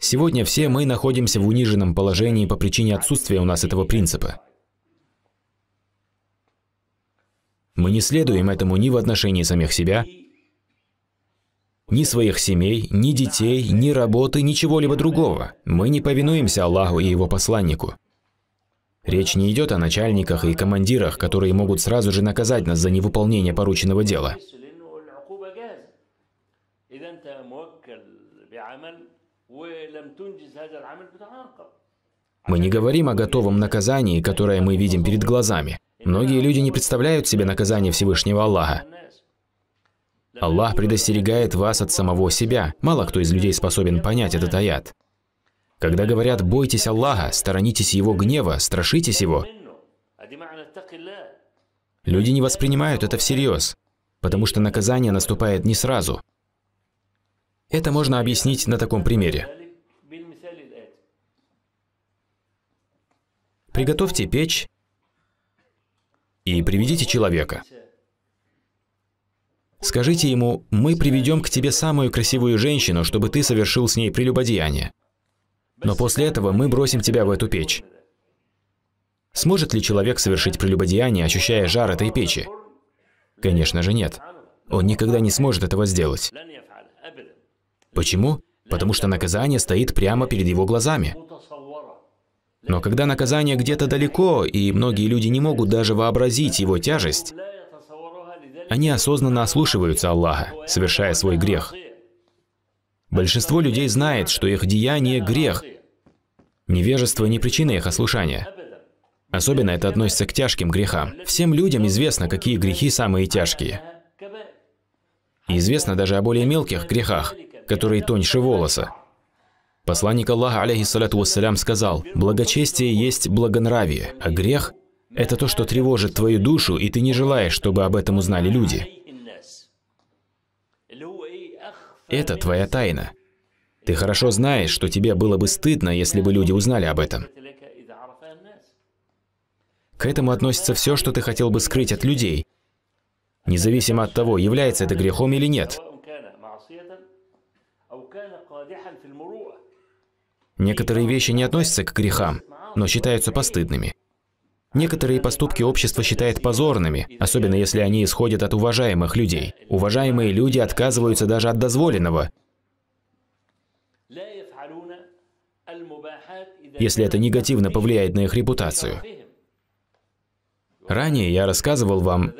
Сегодня все мы находимся в униженном положении по причине отсутствия у нас этого принципа. Мы не следуем этому ни в отношении самих себя, ни своих семей, ни детей, ни работы, ничего-либо другого. Мы не повинуемся Аллаху и Его посланнику. Речь не идет о начальниках и командирах, которые могут сразу же наказать нас за невыполнение порученного дела. Мы не говорим о готовом наказании, которое мы видим перед глазами. Многие люди не представляют себе наказание Всевышнего Аллаха. Аллах предостерегает вас от самого себя. Мало кто из людей способен понять этот аят. Когда говорят «бойтесь Аллаха», «сторонитесь Его гнева», «страшитесь Его», люди не воспринимают это всерьез, потому что наказание наступает не сразу. Это можно объяснить на таком примере. Приготовьте печь и приведите человека. Скажите ему, мы приведем к тебе самую красивую женщину, чтобы ты совершил с ней прелюбодеяние. Но после этого мы бросим тебя в эту печь. Сможет ли человек совершить прелюбодеяние, ощущая жар этой печи? Конечно же нет. Он никогда не сможет этого сделать. Почему? Потому что наказание стоит прямо перед его глазами. Но когда наказание где-то далеко, и многие люди не могут даже вообразить его тяжесть, они осознанно ослушиваются Аллаха, совершая свой грех. Большинство людей знает, что их деяние – грех. Невежество не причина их ослушания. Особенно это относится к тяжким грехам. Всем людям известно, какие грехи самые тяжкие. И известно даже о более мелких грехах, которые тоньше волоса. Посланник Аллаха, алейхиссалату вассалям, сказал, «Благочестие есть благонравие, а грех – это то, что тревожит твою душу, и ты не желаешь, чтобы об этом узнали люди. Это твоя тайна. Ты хорошо знаешь, что тебе было бы стыдно, если бы люди узнали об этом. К этому относится все, что ты хотел бы скрыть от людей, независимо от того, является это грехом или нет – Некоторые вещи не относятся к грехам, но считаются постыдными. Некоторые поступки общество считает позорными, особенно если они исходят от уважаемых людей. Уважаемые люди отказываются даже от дозволенного, если это негативно повлияет на их репутацию. Ранее я рассказывал вам,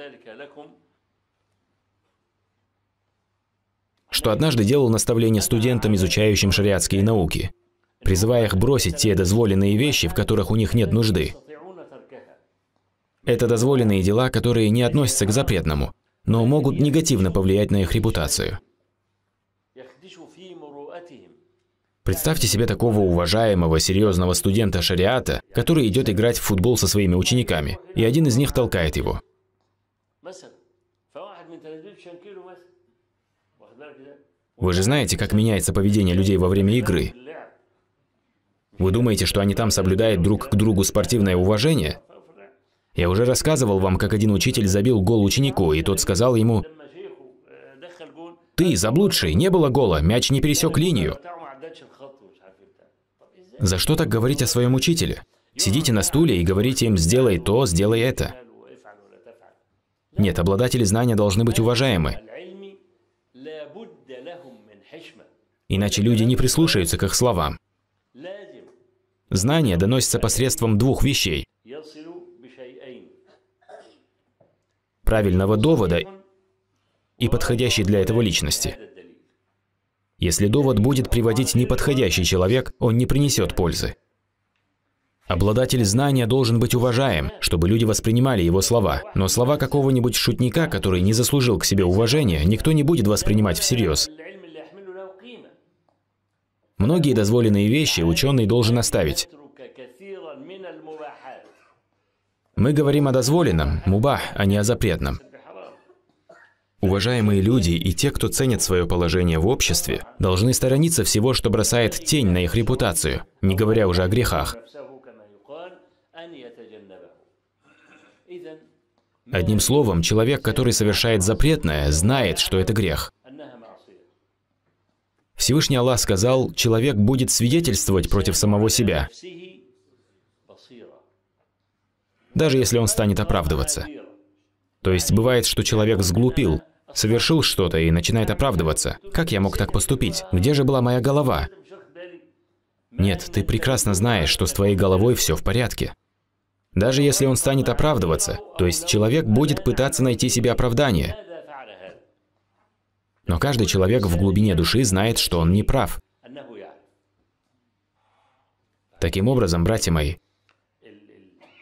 что однажды делал наставление студентам, изучающим шариатские науки призывая их бросить те дозволенные вещи, в которых у них нет нужды. Это дозволенные дела, которые не относятся к запретному, но могут негативно повлиять на их репутацию. Представьте себе такого уважаемого, серьезного студента шариата, который идет играть в футбол со своими учениками, и один из них толкает его. Вы же знаете, как меняется поведение людей во время игры. Вы думаете, что они там соблюдают друг к другу спортивное уважение? Я уже рассказывал вам, как один учитель забил гол ученику, и тот сказал ему, «Ты, заблудший, не было гола, мяч не пересек линию». За что так говорить о своем учителе? Сидите на стуле и говорите им «сделай то, сделай это». Нет, обладатели знания должны быть уважаемы. Иначе люди не прислушаются к их словам. Знание доносится посредством двух вещей – правильного довода и подходящей для этого личности. Если довод будет приводить неподходящий человек, он не принесет пользы. Обладатель знания должен быть уважаем, чтобы люди воспринимали его слова. Но слова какого-нибудь шутника, который не заслужил к себе уважения, никто не будет воспринимать всерьез. Многие дозволенные вещи ученый должен оставить. Мы говорим о дозволенном, мубах, а не о запретном. Уважаемые люди и те, кто ценит свое положение в обществе, должны сторониться всего, что бросает тень на их репутацию, не говоря уже о грехах. Одним словом, человек, который совершает запретное, знает, что это грех. Всевышний Аллах сказал, человек будет свидетельствовать против самого себя, даже если он станет оправдываться. То есть бывает, что человек сглупил, совершил что-то и начинает оправдываться. Как я мог так поступить? Где же была моя голова? Нет, ты прекрасно знаешь, что с твоей головой все в порядке. Даже если он станет оправдываться, то есть человек будет пытаться найти себе оправдание, но каждый человек в глубине души знает, что он не прав. Таким образом, братья мои,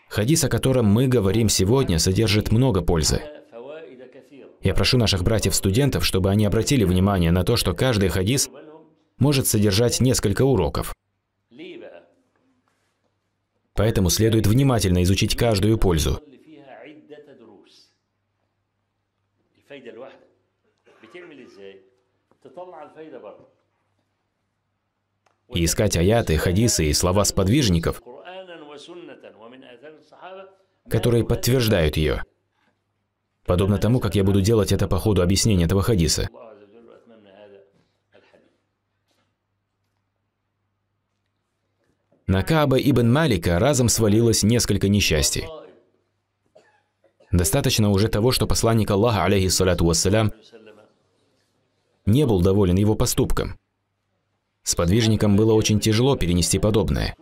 хадис, о котором мы говорим сегодня, содержит много пользы. Я прошу наших братьев-студентов, чтобы они обратили внимание на то, что каждый хадис может содержать несколько уроков. Поэтому следует внимательно изучить каждую пользу. И искать аяты, хадисы и слова сподвижников, которые подтверждают ее. Подобно тому, как я буду делать это по ходу объяснения этого хадиса. На Кааба ибн Малика разом свалилось несколько несчастий. Достаточно уже того, что посланник Аллаха, алейхиссалату вассалям, не был доволен его поступком. Сподвижникам было очень тяжело перенести подобное.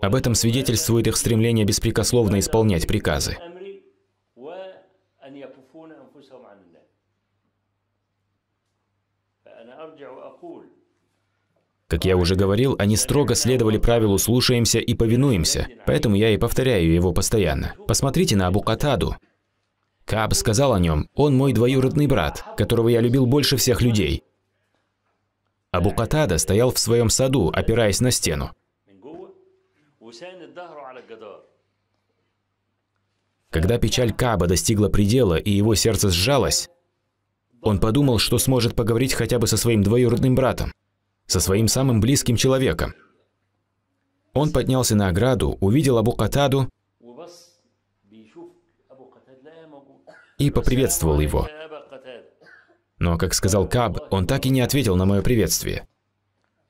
Об этом свидетельствует их стремление беспрекословно исполнять приказы. Как я уже говорил, они строго следовали правилу «слушаемся и повинуемся», поэтому я и повторяю его постоянно. Посмотрите на Абу Катаду, Каб сказал о нем, «Он мой двоюродный брат, которого я любил больше всех людей». Абу Катада стоял в своем саду, опираясь на стену. Когда печаль Каба достигла предела и его сердце сжалось, он подумал, что сможет поговорить хотя бы со своим двоюродным братом, со своим самым близким человеком. Он поднялся на ограду, увидел Абу Катаду и поприветствовал его. Но, как сказал Каб, он так и не ответил на мое приветствие.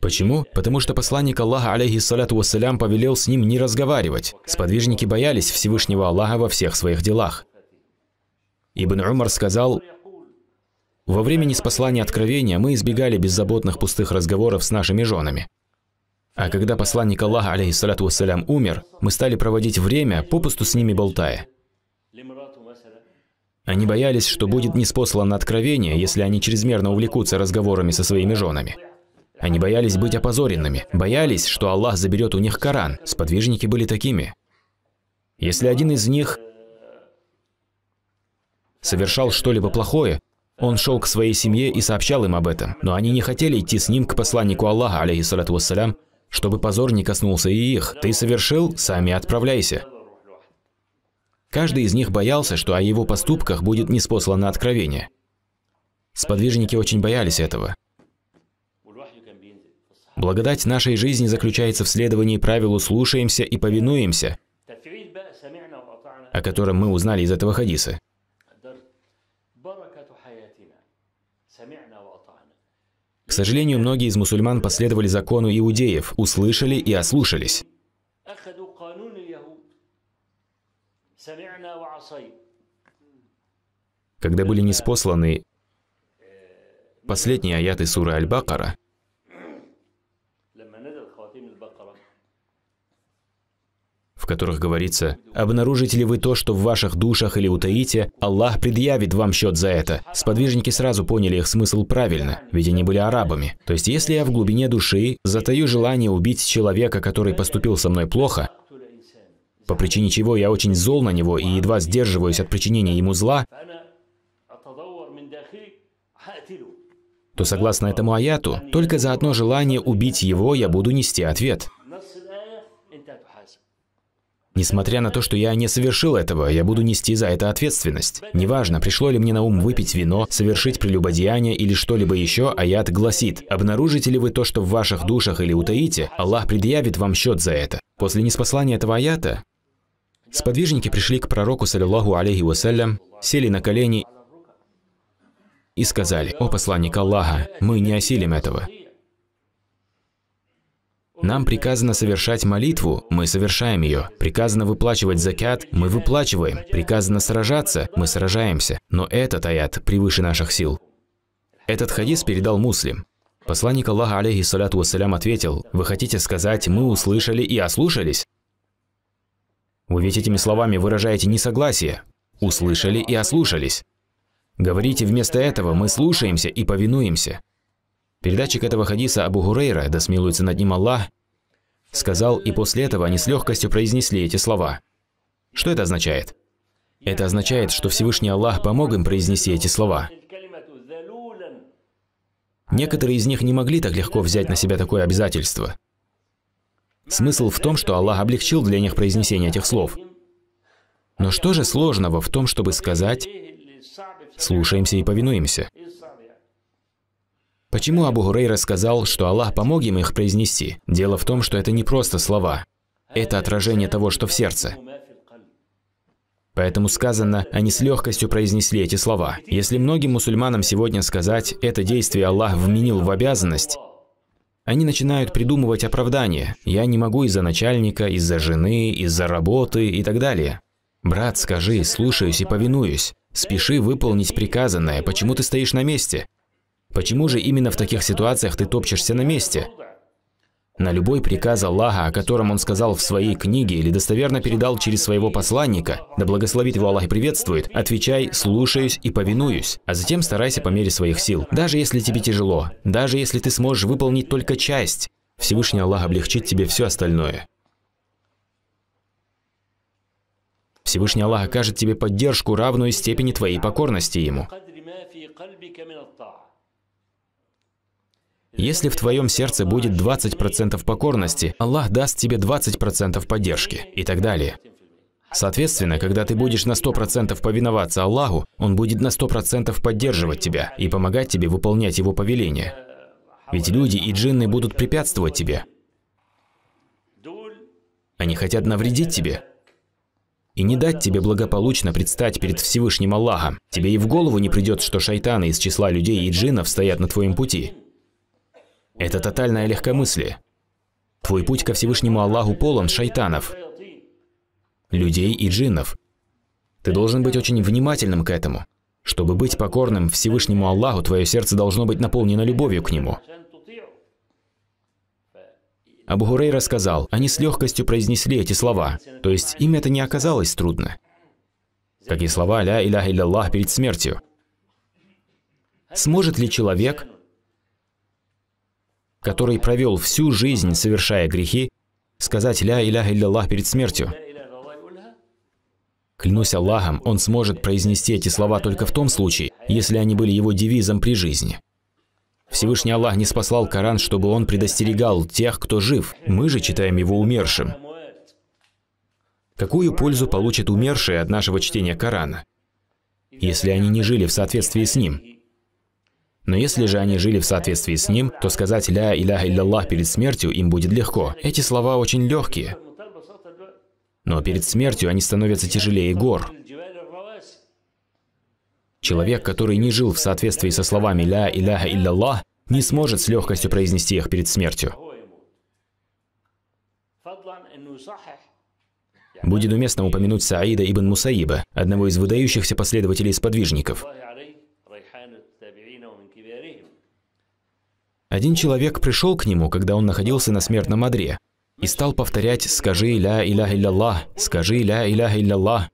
Почему? Потому что посланник Аллаха, алейхиссалату вассалям, повелел с ним не разговаривать. Сподвижники боялись Всевышнего Аллаха во всех своих делах. Ибн Умар сказал, «Во время неспослания откровения мы избегали беззаботных пустых разговоров с нашими женами. А когда посланник Аллаха, алейхиссалату вассалям, умер, мы стали проводить время, попусту с ними болтая. Они боялись, что будет неспослано откровение, если они чрезмерно увлекутся разговорами со своими женами. Они боялись быть опозоренными, боялись, что Аллах заберет у них Коран. Сподвижники были такими. Если один из них совершал что-либо плохое, он шел к своей семье и сообщал им об этом, но они не хотели идти с ним к посланнику Аллаха, алейхиссалату вассалям, чтобы позор не коснулся и их. «Ты совершил? Сами отправляйся». Каждый из них боялся, что о его поступках будет неспослано откровение. Сподвижники очень боялись этого. Благодать нашей жизни заключается в следовании правилу «слушаемся и повинуемся», о котором мы узнали из этого хадиса. К сожалению, многие из мусульман последовали закону иудеев, услышали и ослушались. Когда были неспосланы последние аяты суры Аль-Бакара, в которых говорится, «Обнаружите ли вы то, что в ваших душах или утаите, Аллах предъявит вам счет за это». Сподвижники сразу поняли их смысл правильно, ведь они были арабами. То есть, если я в глубине души затаю желание убить человека, который поступил со мной плохо, по причине чего я очень зол на него и едва сдерживаюсь от причинения ему зла, то согласно этому аяту, только за одно желание убить его я буду нести ответ. Несмотря на то, что я не совершил этого, я буду нести за это ответственность. Неважно, пришло ли мне на ум выпить вино, совершить прелюбодеяние или что-либо еще, аят гласит, обнаружите ли вы то, что в ваших душах или утаите, Аллах предъявит вам счет за это. После неспослания этого аята, Сподвижники пришли к пророку, саллиллаху алейхи вассалям, сели на колени и сказали, «О посланник Аллаха, мы не осилим этого. Нам приказано совершать молитву, мы совершаем ее. Приказано выплачивать закят, мы выплачиваем. Приказано сражаться, мы сражаемся. Но этот аят превыше наших сил. Этот хадис передал муслим. Посланник Аллаха, алейхиссалату вассалям, ответил, «Вы хотите сказать, мы услышали и ослушались?» Вы ведь этими словами выражаете несогласие. Услышали и ослушались. Говорите вместо этого «мы слушаемся и повинуемся». Передатчик этого хадиса Абу Гурейра, да смилуется над ним Аллах, сказал, и после этого они с легкостью произнесли эти слова. Что это означает? Это означает, что Всевышний Аллах помог им произнести эти слова. Некоторые из них не могли так легко взять на себя такое обязательство. Смысл в том, что Аллах облегчил для них произнесение этих слов. Но что же сложного в том, чтобы сказать «слушаемся и повинуемся»? Почему Абу Гурейра сказал, что Аллах помог им их произнести? Дело в том, что это не просто слова. Это отражение того, что в сердце. Поэтому сказано, они с легкостью произнесли эти слова. Если многим мусульманам сегодня сказать «это действие Аллах вменил в обязанность», они начинают придумывать оправдания. Я не могу из-за начальника, из-за жены, из-за работы и так далее. Брат, скажи, слушаюсь и повинуюсь. Спеши выполнить приказанное. Почему ты стоишь на месте? Почему же именно в таких ситуациях ты топчешься на месте? На любой приказ Аллаха, о котором он сказал в своей книге или достоверно передал через своего посланника, да благословит его Аллах и приветствует, отвечай «слушаюсь и повинуюсь», а затем старайся по мере своих сил. Даже если тебе тяжело, даже если ты сможешь выполнить только часть, Всевышний Аллах облегчит тебе все остальное. Всевышний Аллах окажет тебе поддержку, равную степени твоей покорности Ему. Если в твоем сердце будет 20% покорности, Аллах даст тебе 20% поддержки и так далее. Соответственно, когда ты будешь на 100% повиноваться Аллаху, Он будет на 100% поддерживать тебя и помогать тебе выполнять Его повеление. Ведь люди и джинны будут препятствовать тебе. Они хотят навредить тебе и не дать тебе благополучно предстать перед Всевышним Аллахом. Тебе и в голову не придет, что шайтаны из числа людей и джиннов стоят на твоем пути. Это тотальное легкомыслие. Твой путь ко Всевышнему Аллаху полон шайтанов, людей и джиннов. Ты должен быть очень внимательным к этому. Чтобы быть покорным Всевышнему Аллаху, твое сердце должно быть наполнено любовью к Нему. Абу Хурей рассказал, они с легкостью произнесли эти слова, то есть им это не оказалось трудно. Как слова «Ля Иляха Иллаллах» перед смертью. Сможет ли человек который провел всю жизнь, совершая грехи, сказать «Ля Илях Илляллах» перед смертью. Клянусь Аллахом, он сможет произнести эти слова только в том случае, если они были его девизом при жизни. Всевышний Аллах не спасал Коран, чтобы он предостерегал тех, кто жив. Мы же читаем его умершим. Какую пользу получат умершие от нашего чтения Корана, если они не жили в соответствии с ним? Но если же они жили в соответствии с ним, то сказать «Ля Иляха Иллаллах» перед смертью им будет легко. Эти слова очень легкие. Но перед смертью они становятся тяжелее гор. Человек, который не жил в соответствии со словами «Ля Иляха Иллаллах», не сможет с легкостью произнести их перед смертью. Будет уместно упомянуть Саида ибн Мусаиба, одного из выдающихся последователей сподвижников. Один человек пришел к нему, когда он находился на смертном одре, и стал повторять «Скажи ля иляха илляллах, скажи ля иляха илляллах».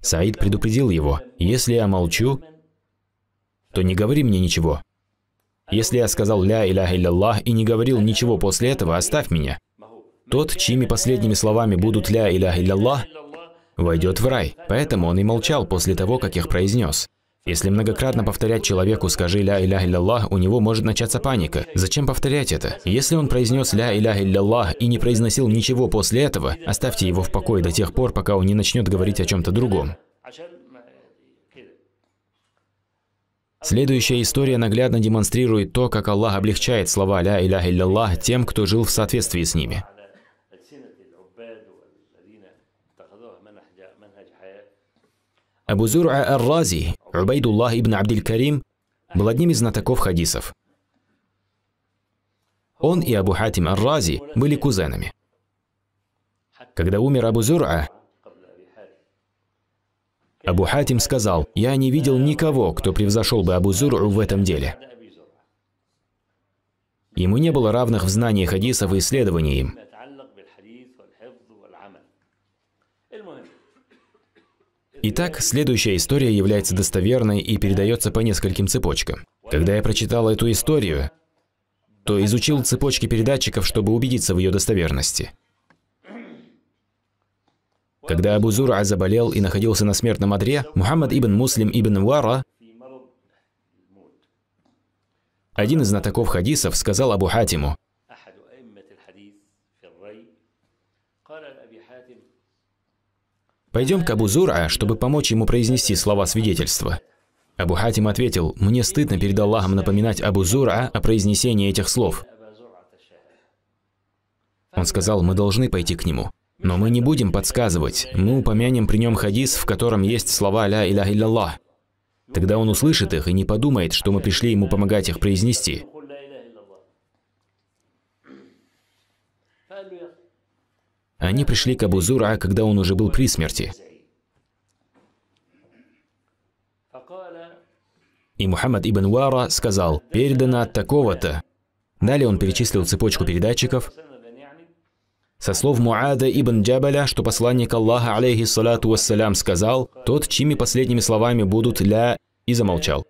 Саид предупредил его, «Если я молчу, то не говори мне ничего. Если я сказал «Ля иляха илляллах» и не говорил ничего после этого, оставь меня». Тот, чьими последними словами будут «Ля иляха илляллах», войдет в рай, поэтому он и молчал после того, как их произнес. Если многократно повторять человеку «скажи ля иля илля у него может начаться паника. Зачем повторять это? Если он произнес «ля иля илля и не произносил ничего после этого, оставьте его в покое до тех пор, пока он не начнет говорить о чем-то другом. Следующая история наглядно демонстрирует то, как Аллах облегчает слова «ля иля илля тем, кто жил в соответствии с ними. Абу Зур'а Ар-Рази, Убайдуллах ибн Абдиль-Карим, был одним из знатоков хадисов. Он и Абу Хатим Ар-Рази были кузенами. Когда умер Абу Зур'а, Абу Хатим сказал, «Я не видел никого, кто превзошел бы Абу Зур'у в этом деле». Ему не было равных в знании хадисов и исследовании им. Итак, следующая история является достоверной и передается по нескольким цепочкам. Когда я прочитал эту историю, то изучил цепочки передатчиков, чтобы убедиться в ее достоверности. Когда Абу Зура заболел и находился на смертном одре, Мухаммад ибн Муслим ибн Вара, один из знатоков хадисов, сказал Абу Хатиму, «Пойдем к Абу Зура, чтобы помочь ему произнести слова свидетельства». Абу Хатим ответил, «Мне стыдно перед Аллахом напоминать Абу Зура о произнесении этих слов». Он сказал, «Мы должны пойти к нему». Но мы не будем подсказывать, мы упомянем при нем хадис, в котором есть слова «Ля Илля Илля Тогда он услышит их и не подумает, что мы пришли ему помогать их произнести. Они пришли к Абу Зура, когда он уже был при смерти. И Мухаммад ибн Уара сказал, «Передано от такого-то». Далее он перечислил цепочку передатчиков, со слов Муада ибн Джабаля, что посланник Аллаха, алейхиссалату вассалям, сказал, тот, чьими последними словами будут «ля» и замолчал.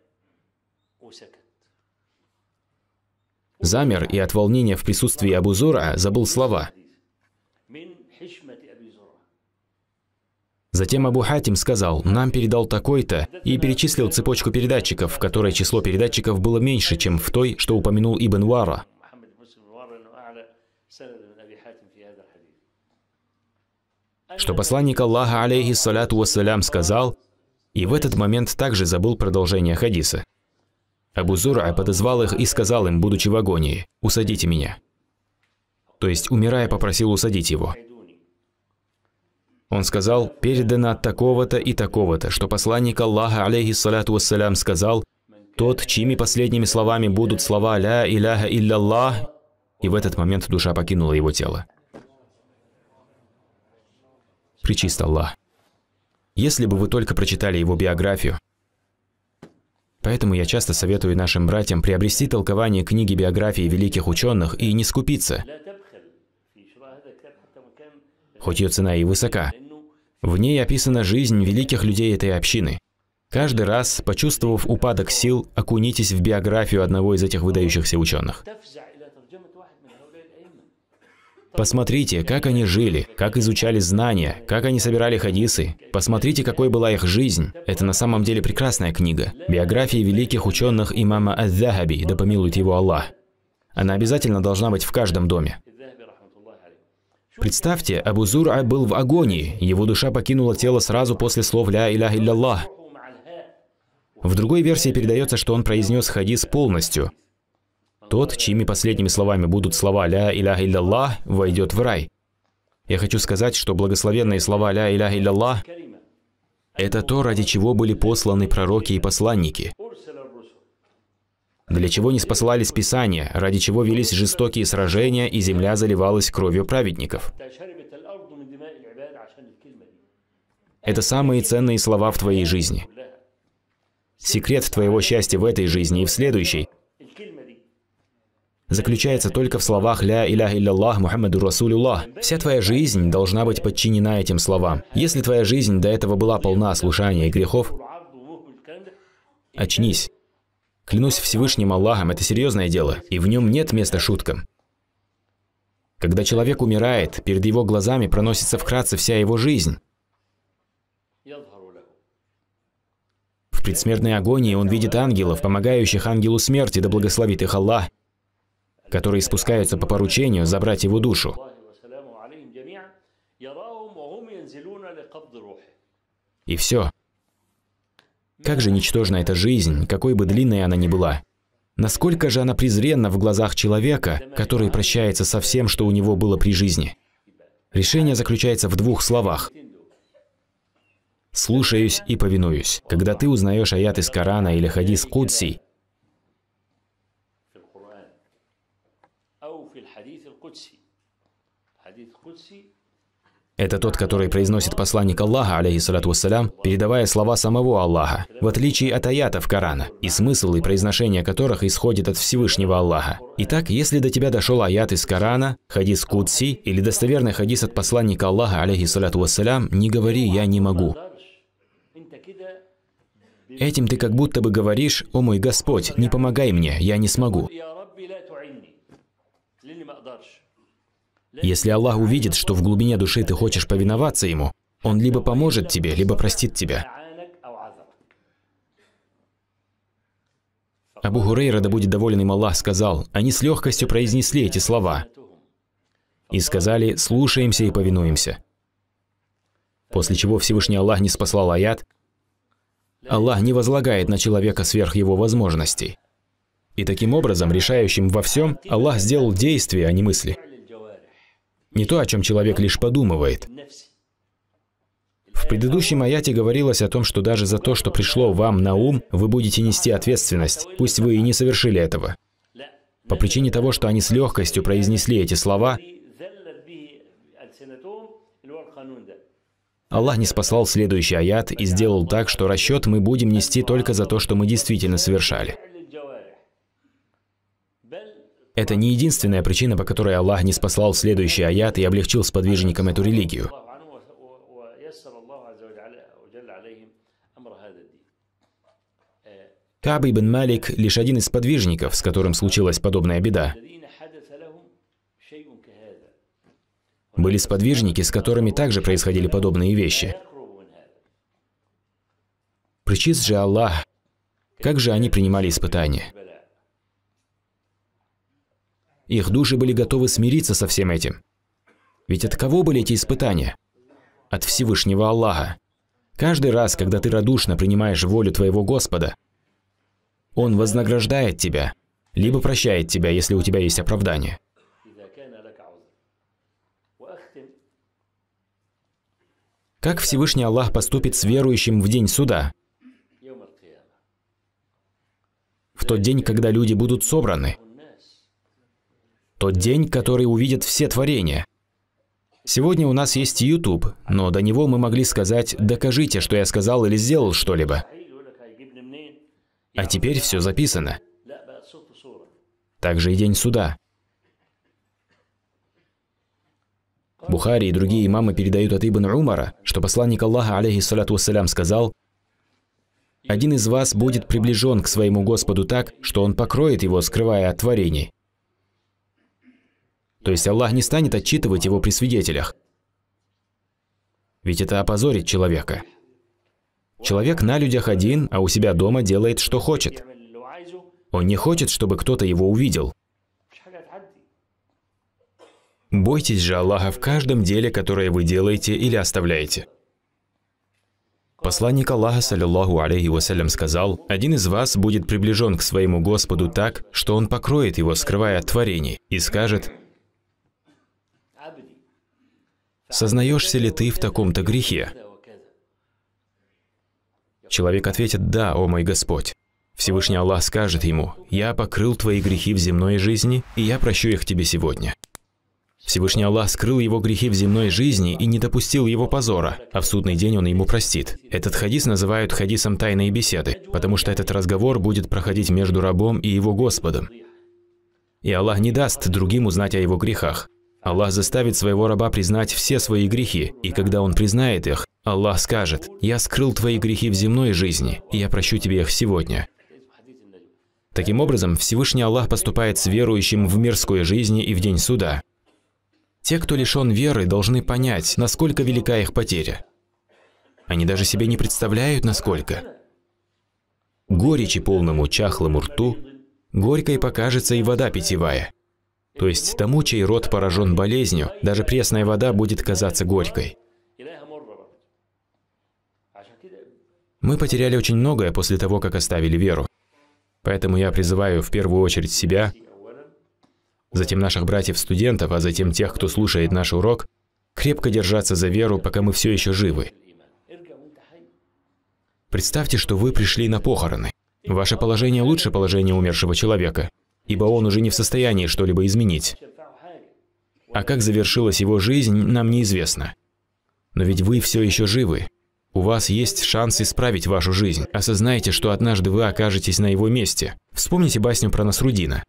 Замер и от волнения в присутствии Абу Зура забыл слова – Затем Абу Хатим сказал, нам передал такой-то, и перечислил цепочку передатчиков, в которой число передатчиков было меньше, чем в той, что упомянул Ибн Вара. Что посланник Аллаха, алейхиссаляту вассалям, сказал, и в этот момент также забыл продолжение хадиса. Абу Зур'a подозвал их и сказал им, будучи в агонии, «Усадите меня». То есть, умирая, попросил усадить его. Он сказал, передано от такого-то и такого-то, что посланник Аллаха, алейхиссалату вассалям, сказал, «Тот, чьими последними словами будут слова «Ля иляха илляллах», и в этот момент душа покинула его тело. Причист Аллах. Если бы вы только прочитали его биографию. Поэтому я часто советую нашим братьям приобрести толкование книги биографии великих ученых и не скупиться, хоть ее цена и высока. В ней описана жизнь великих людей этой общины. Каждый раз, почувствовав упадок сил, окунитесь в биографию одного из этих выдающихся ученых. Посмотрите, как они жили, как изучали знания, как они собирали хадисы. Посмотрите, какой была их жизнь. Это на самом деле прекрасная книга. Биографии великих ученых имама Аз-Захаби, да помилует его Аллах. Она обязательно должна быть в каждом доме. Представьте, Абу Зур'а был в агонии, его душа покинула тело сразу после слов «Ля илях илляллах». В другой версии передается, что он произнес хадис полностью. Тот, чьими последними словами будут слова «Ля илях илляллах», войдет в рай. Я хочу сказать, что благословенные слова «Ля илях илляллах» – это то, ради чего были посланы пророки и посланники. Для чего не спасались Писания, ради чего велись жестокие сражения, и земля заливалась кровью праведников. Это самые ценные слова в твоей жизни. Секрет твоего счастья в этой жизни и в следующей заключается только в словах «Ля иля илляллах Мухаммаду Расулюллах». Вся твоя жизнь должна быть подчинена этим словам. Если твоя жизнь до этого была полна слушания и грехов, очнись. Клянусь Всевышним Аллахом, это серьезное дело, и в нем нет места шуткам. Когда человек умирает, перед его глазами проносится вкратце вся его жизнь. В предсмертной агонии он видит ангелов, помогающих ангелу смерти, да благословит их Аллах, которые спускаются по поручению забрать его душу. И все. Как же ничтожна эта жизнь, какой бы длинной она ни была. Насколько же она презренна в глазах человека, который прощается со всем, что у него было при жизни. Решение заключается в двух словах. «Слушаюсь и повинуюсь». Когда ты узнаешь аят из Корана или хадис Кудси, Это тот, который произносит посланник Аллаха, алейхиссалату вассалям, передавая слова самого Аллаха, в отличие от аятов Корана, и смысл и произношение которых исходит от Всевышнего Аллаха. Итак, если до тебя дошел аят из Корана, хадис Кудси или достоверный хадис от посланника Аллаха, алейхиссалату вассалям, не говори «я не могу». Этим ты как будто бы говоришь «О мой Господь, не помогай мне, я не смогу». Если Аллах увидит, что в глубине души ты хочешь повиноваться Ему, Он либо поможет тебе, либо простит тебя. Абу Хурейра, да будет доволен им Аллах, сказал, они с легкостью произнесли эти слова и сказали «слушаемся и повинуемся». После чего Всевышний Аллах не спасал аят «Аллах не возлагает на человека сверх его возможностей». И таким образом, решающим во всем, Аллах сделал действия, а не мысли не то, о чем человек лишь подумывает. В предыдущем аяте говорилось о том, что даже за то, что пришло вам на ум, вы будете нести ответственность, пусть вы и не совершили этого. По причине того, что они с легкостью произнесли эти слова, Аллах не спасал следующий аят и сделал так, что расчет мы будем нести только за то, что мы действительно совершали. Это не единственная причина, по которой Аллах не спасал следующий аят и облегчил сподвижникам эту религию. Каб ибн Малик – лишь один из подвижников, с которым случилась подобная беда. Были сподвижники, с которыми также происходили подобные вещи. Причист же Аллах, как же они принимали испытания? Их души были готовы смириться со всем этим. Ведь от кого были эти испытания? От Всевышнего Аллаха. Каждый раз, когда ты радушно принимаешь волю твоего Господа, Он вознаграждает тебя, либо прощает тебя, если у тебя есть оправдание. Как Всевышний Аллах поступит с верующим в день суда? В тот день, когда люди будут собраны – тот день, который увидят все творения. Сегодня у нас есть YouTube, но до него мы могли сказать «докажите, что я сказал или сделал что-либо». А теперь все записано. Также и день суда. Бухари и другие имамы передают от Ибн Умара, что посланник Аллаха, алейхиссалату вассалям, сказал, «Один из вас будет приближен к своему Господу так, что он покроет его, скрывая от творений». То есть Аллах не станет отчитывать его при свидетелях. Ведь это опозорит человека. Человек на людях один, а у себя дома делает, что хочет. Он не хочет, чтобы кто-то его увидел. Бойтесь же Аллаха в каждом деле, которое вы делаете или оставляете. Посланник Аллаха, саллиллаху алейхи вассалям, сказал, «Один из вас будет приближен к своему Господу так, что он покроет его, скрывая от творений, и скажет, Сознаешься ли ты в таком-то грехе? Человек ответит «Да, о мой Господь». Всевышний Аллах скажет ему «Я покрыл твои грехи в земной жизни, и я прощу их тебе сегодня». Всевышний Аллах скрыл его грехи в земной жизни и не допустил его позора, а в судный день он ему простит. Этот хадис называют хадисом тайной беседы, потому что этот разговор будет проходить между рабом и его Господом. И Аллах не даст другим узнать о его грехах. Аллах заставит своего раба признать все свои грехи, и когда он признает их, Аллах скажет, «Я скрыл твои грехи в земной жизни, и я прощу тебе их сегодня». Таким образом, Всевышний Аллах поступает с верующим в мирской жизни и в день суда. Те, кто лишен веры, должны понять, насколько велика их потеря. Они даже себе не представляют, насколько. Горечи полному чахлому рту, горькой покажется и вода питьевая. То есть тому, чей рот поражен болезнью, даже пресная вода будет казаться горькой. Мы потеряли очень многое после того, как оставили веру. Поэтому я призываю в первую очередь себя, затем наших братьев-студентов, а затем тех, кто слушает наш урок, крепко держаться за веру, пока мы все еще живы. Представьте, что вы пришли на похороны. Ваше положение лучше положения умершего человека ибо он уже не в состоянии что-либо изменить. А как завершилась его жизнь, нам неизвестно. Но ведь вы все еще живы. У вас есть шанс исправить вашу жизнь. Осознайте, что однажды вы окажетесь на его месте. Вспомните басню про Насрудина.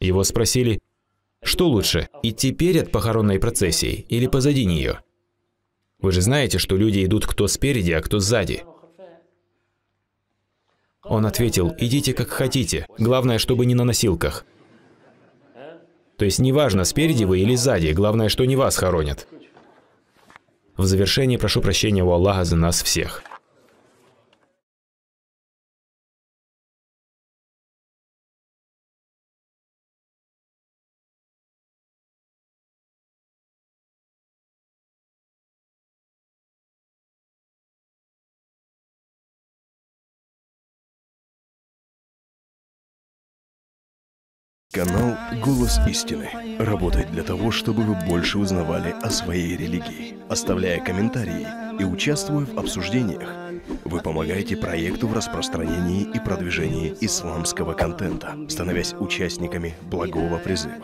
Его спросили, что лучше, идти перед похоронной процессией или позади нее? Вы же знаете, что люди идут кто спереди, а кто сзади. Он ответил, идите как хотите, главное, чтобы не на носилках. То есть неважно, спереди вы или сзади, главное, что не вас хоронят. В завершении прошу прощения у Аллаха за нас всех. «Голос истины» работает для того, чтобы вы больше узнавали о своей религии. Оставляя комментарии и участвуя в обсуждениях, вы помогаете проекту в распространении и продвижении исламского контента, становясь участниками благого призыва.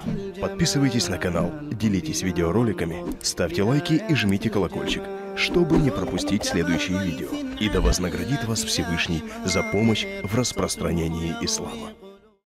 Подписывайтесь на канал, делитесь видеороликами, ставьте лайки и жмите колокольчик, чтобы не пропустить следующие видео. И да вознаградит вас Всевышний за помощь в распространении ислама.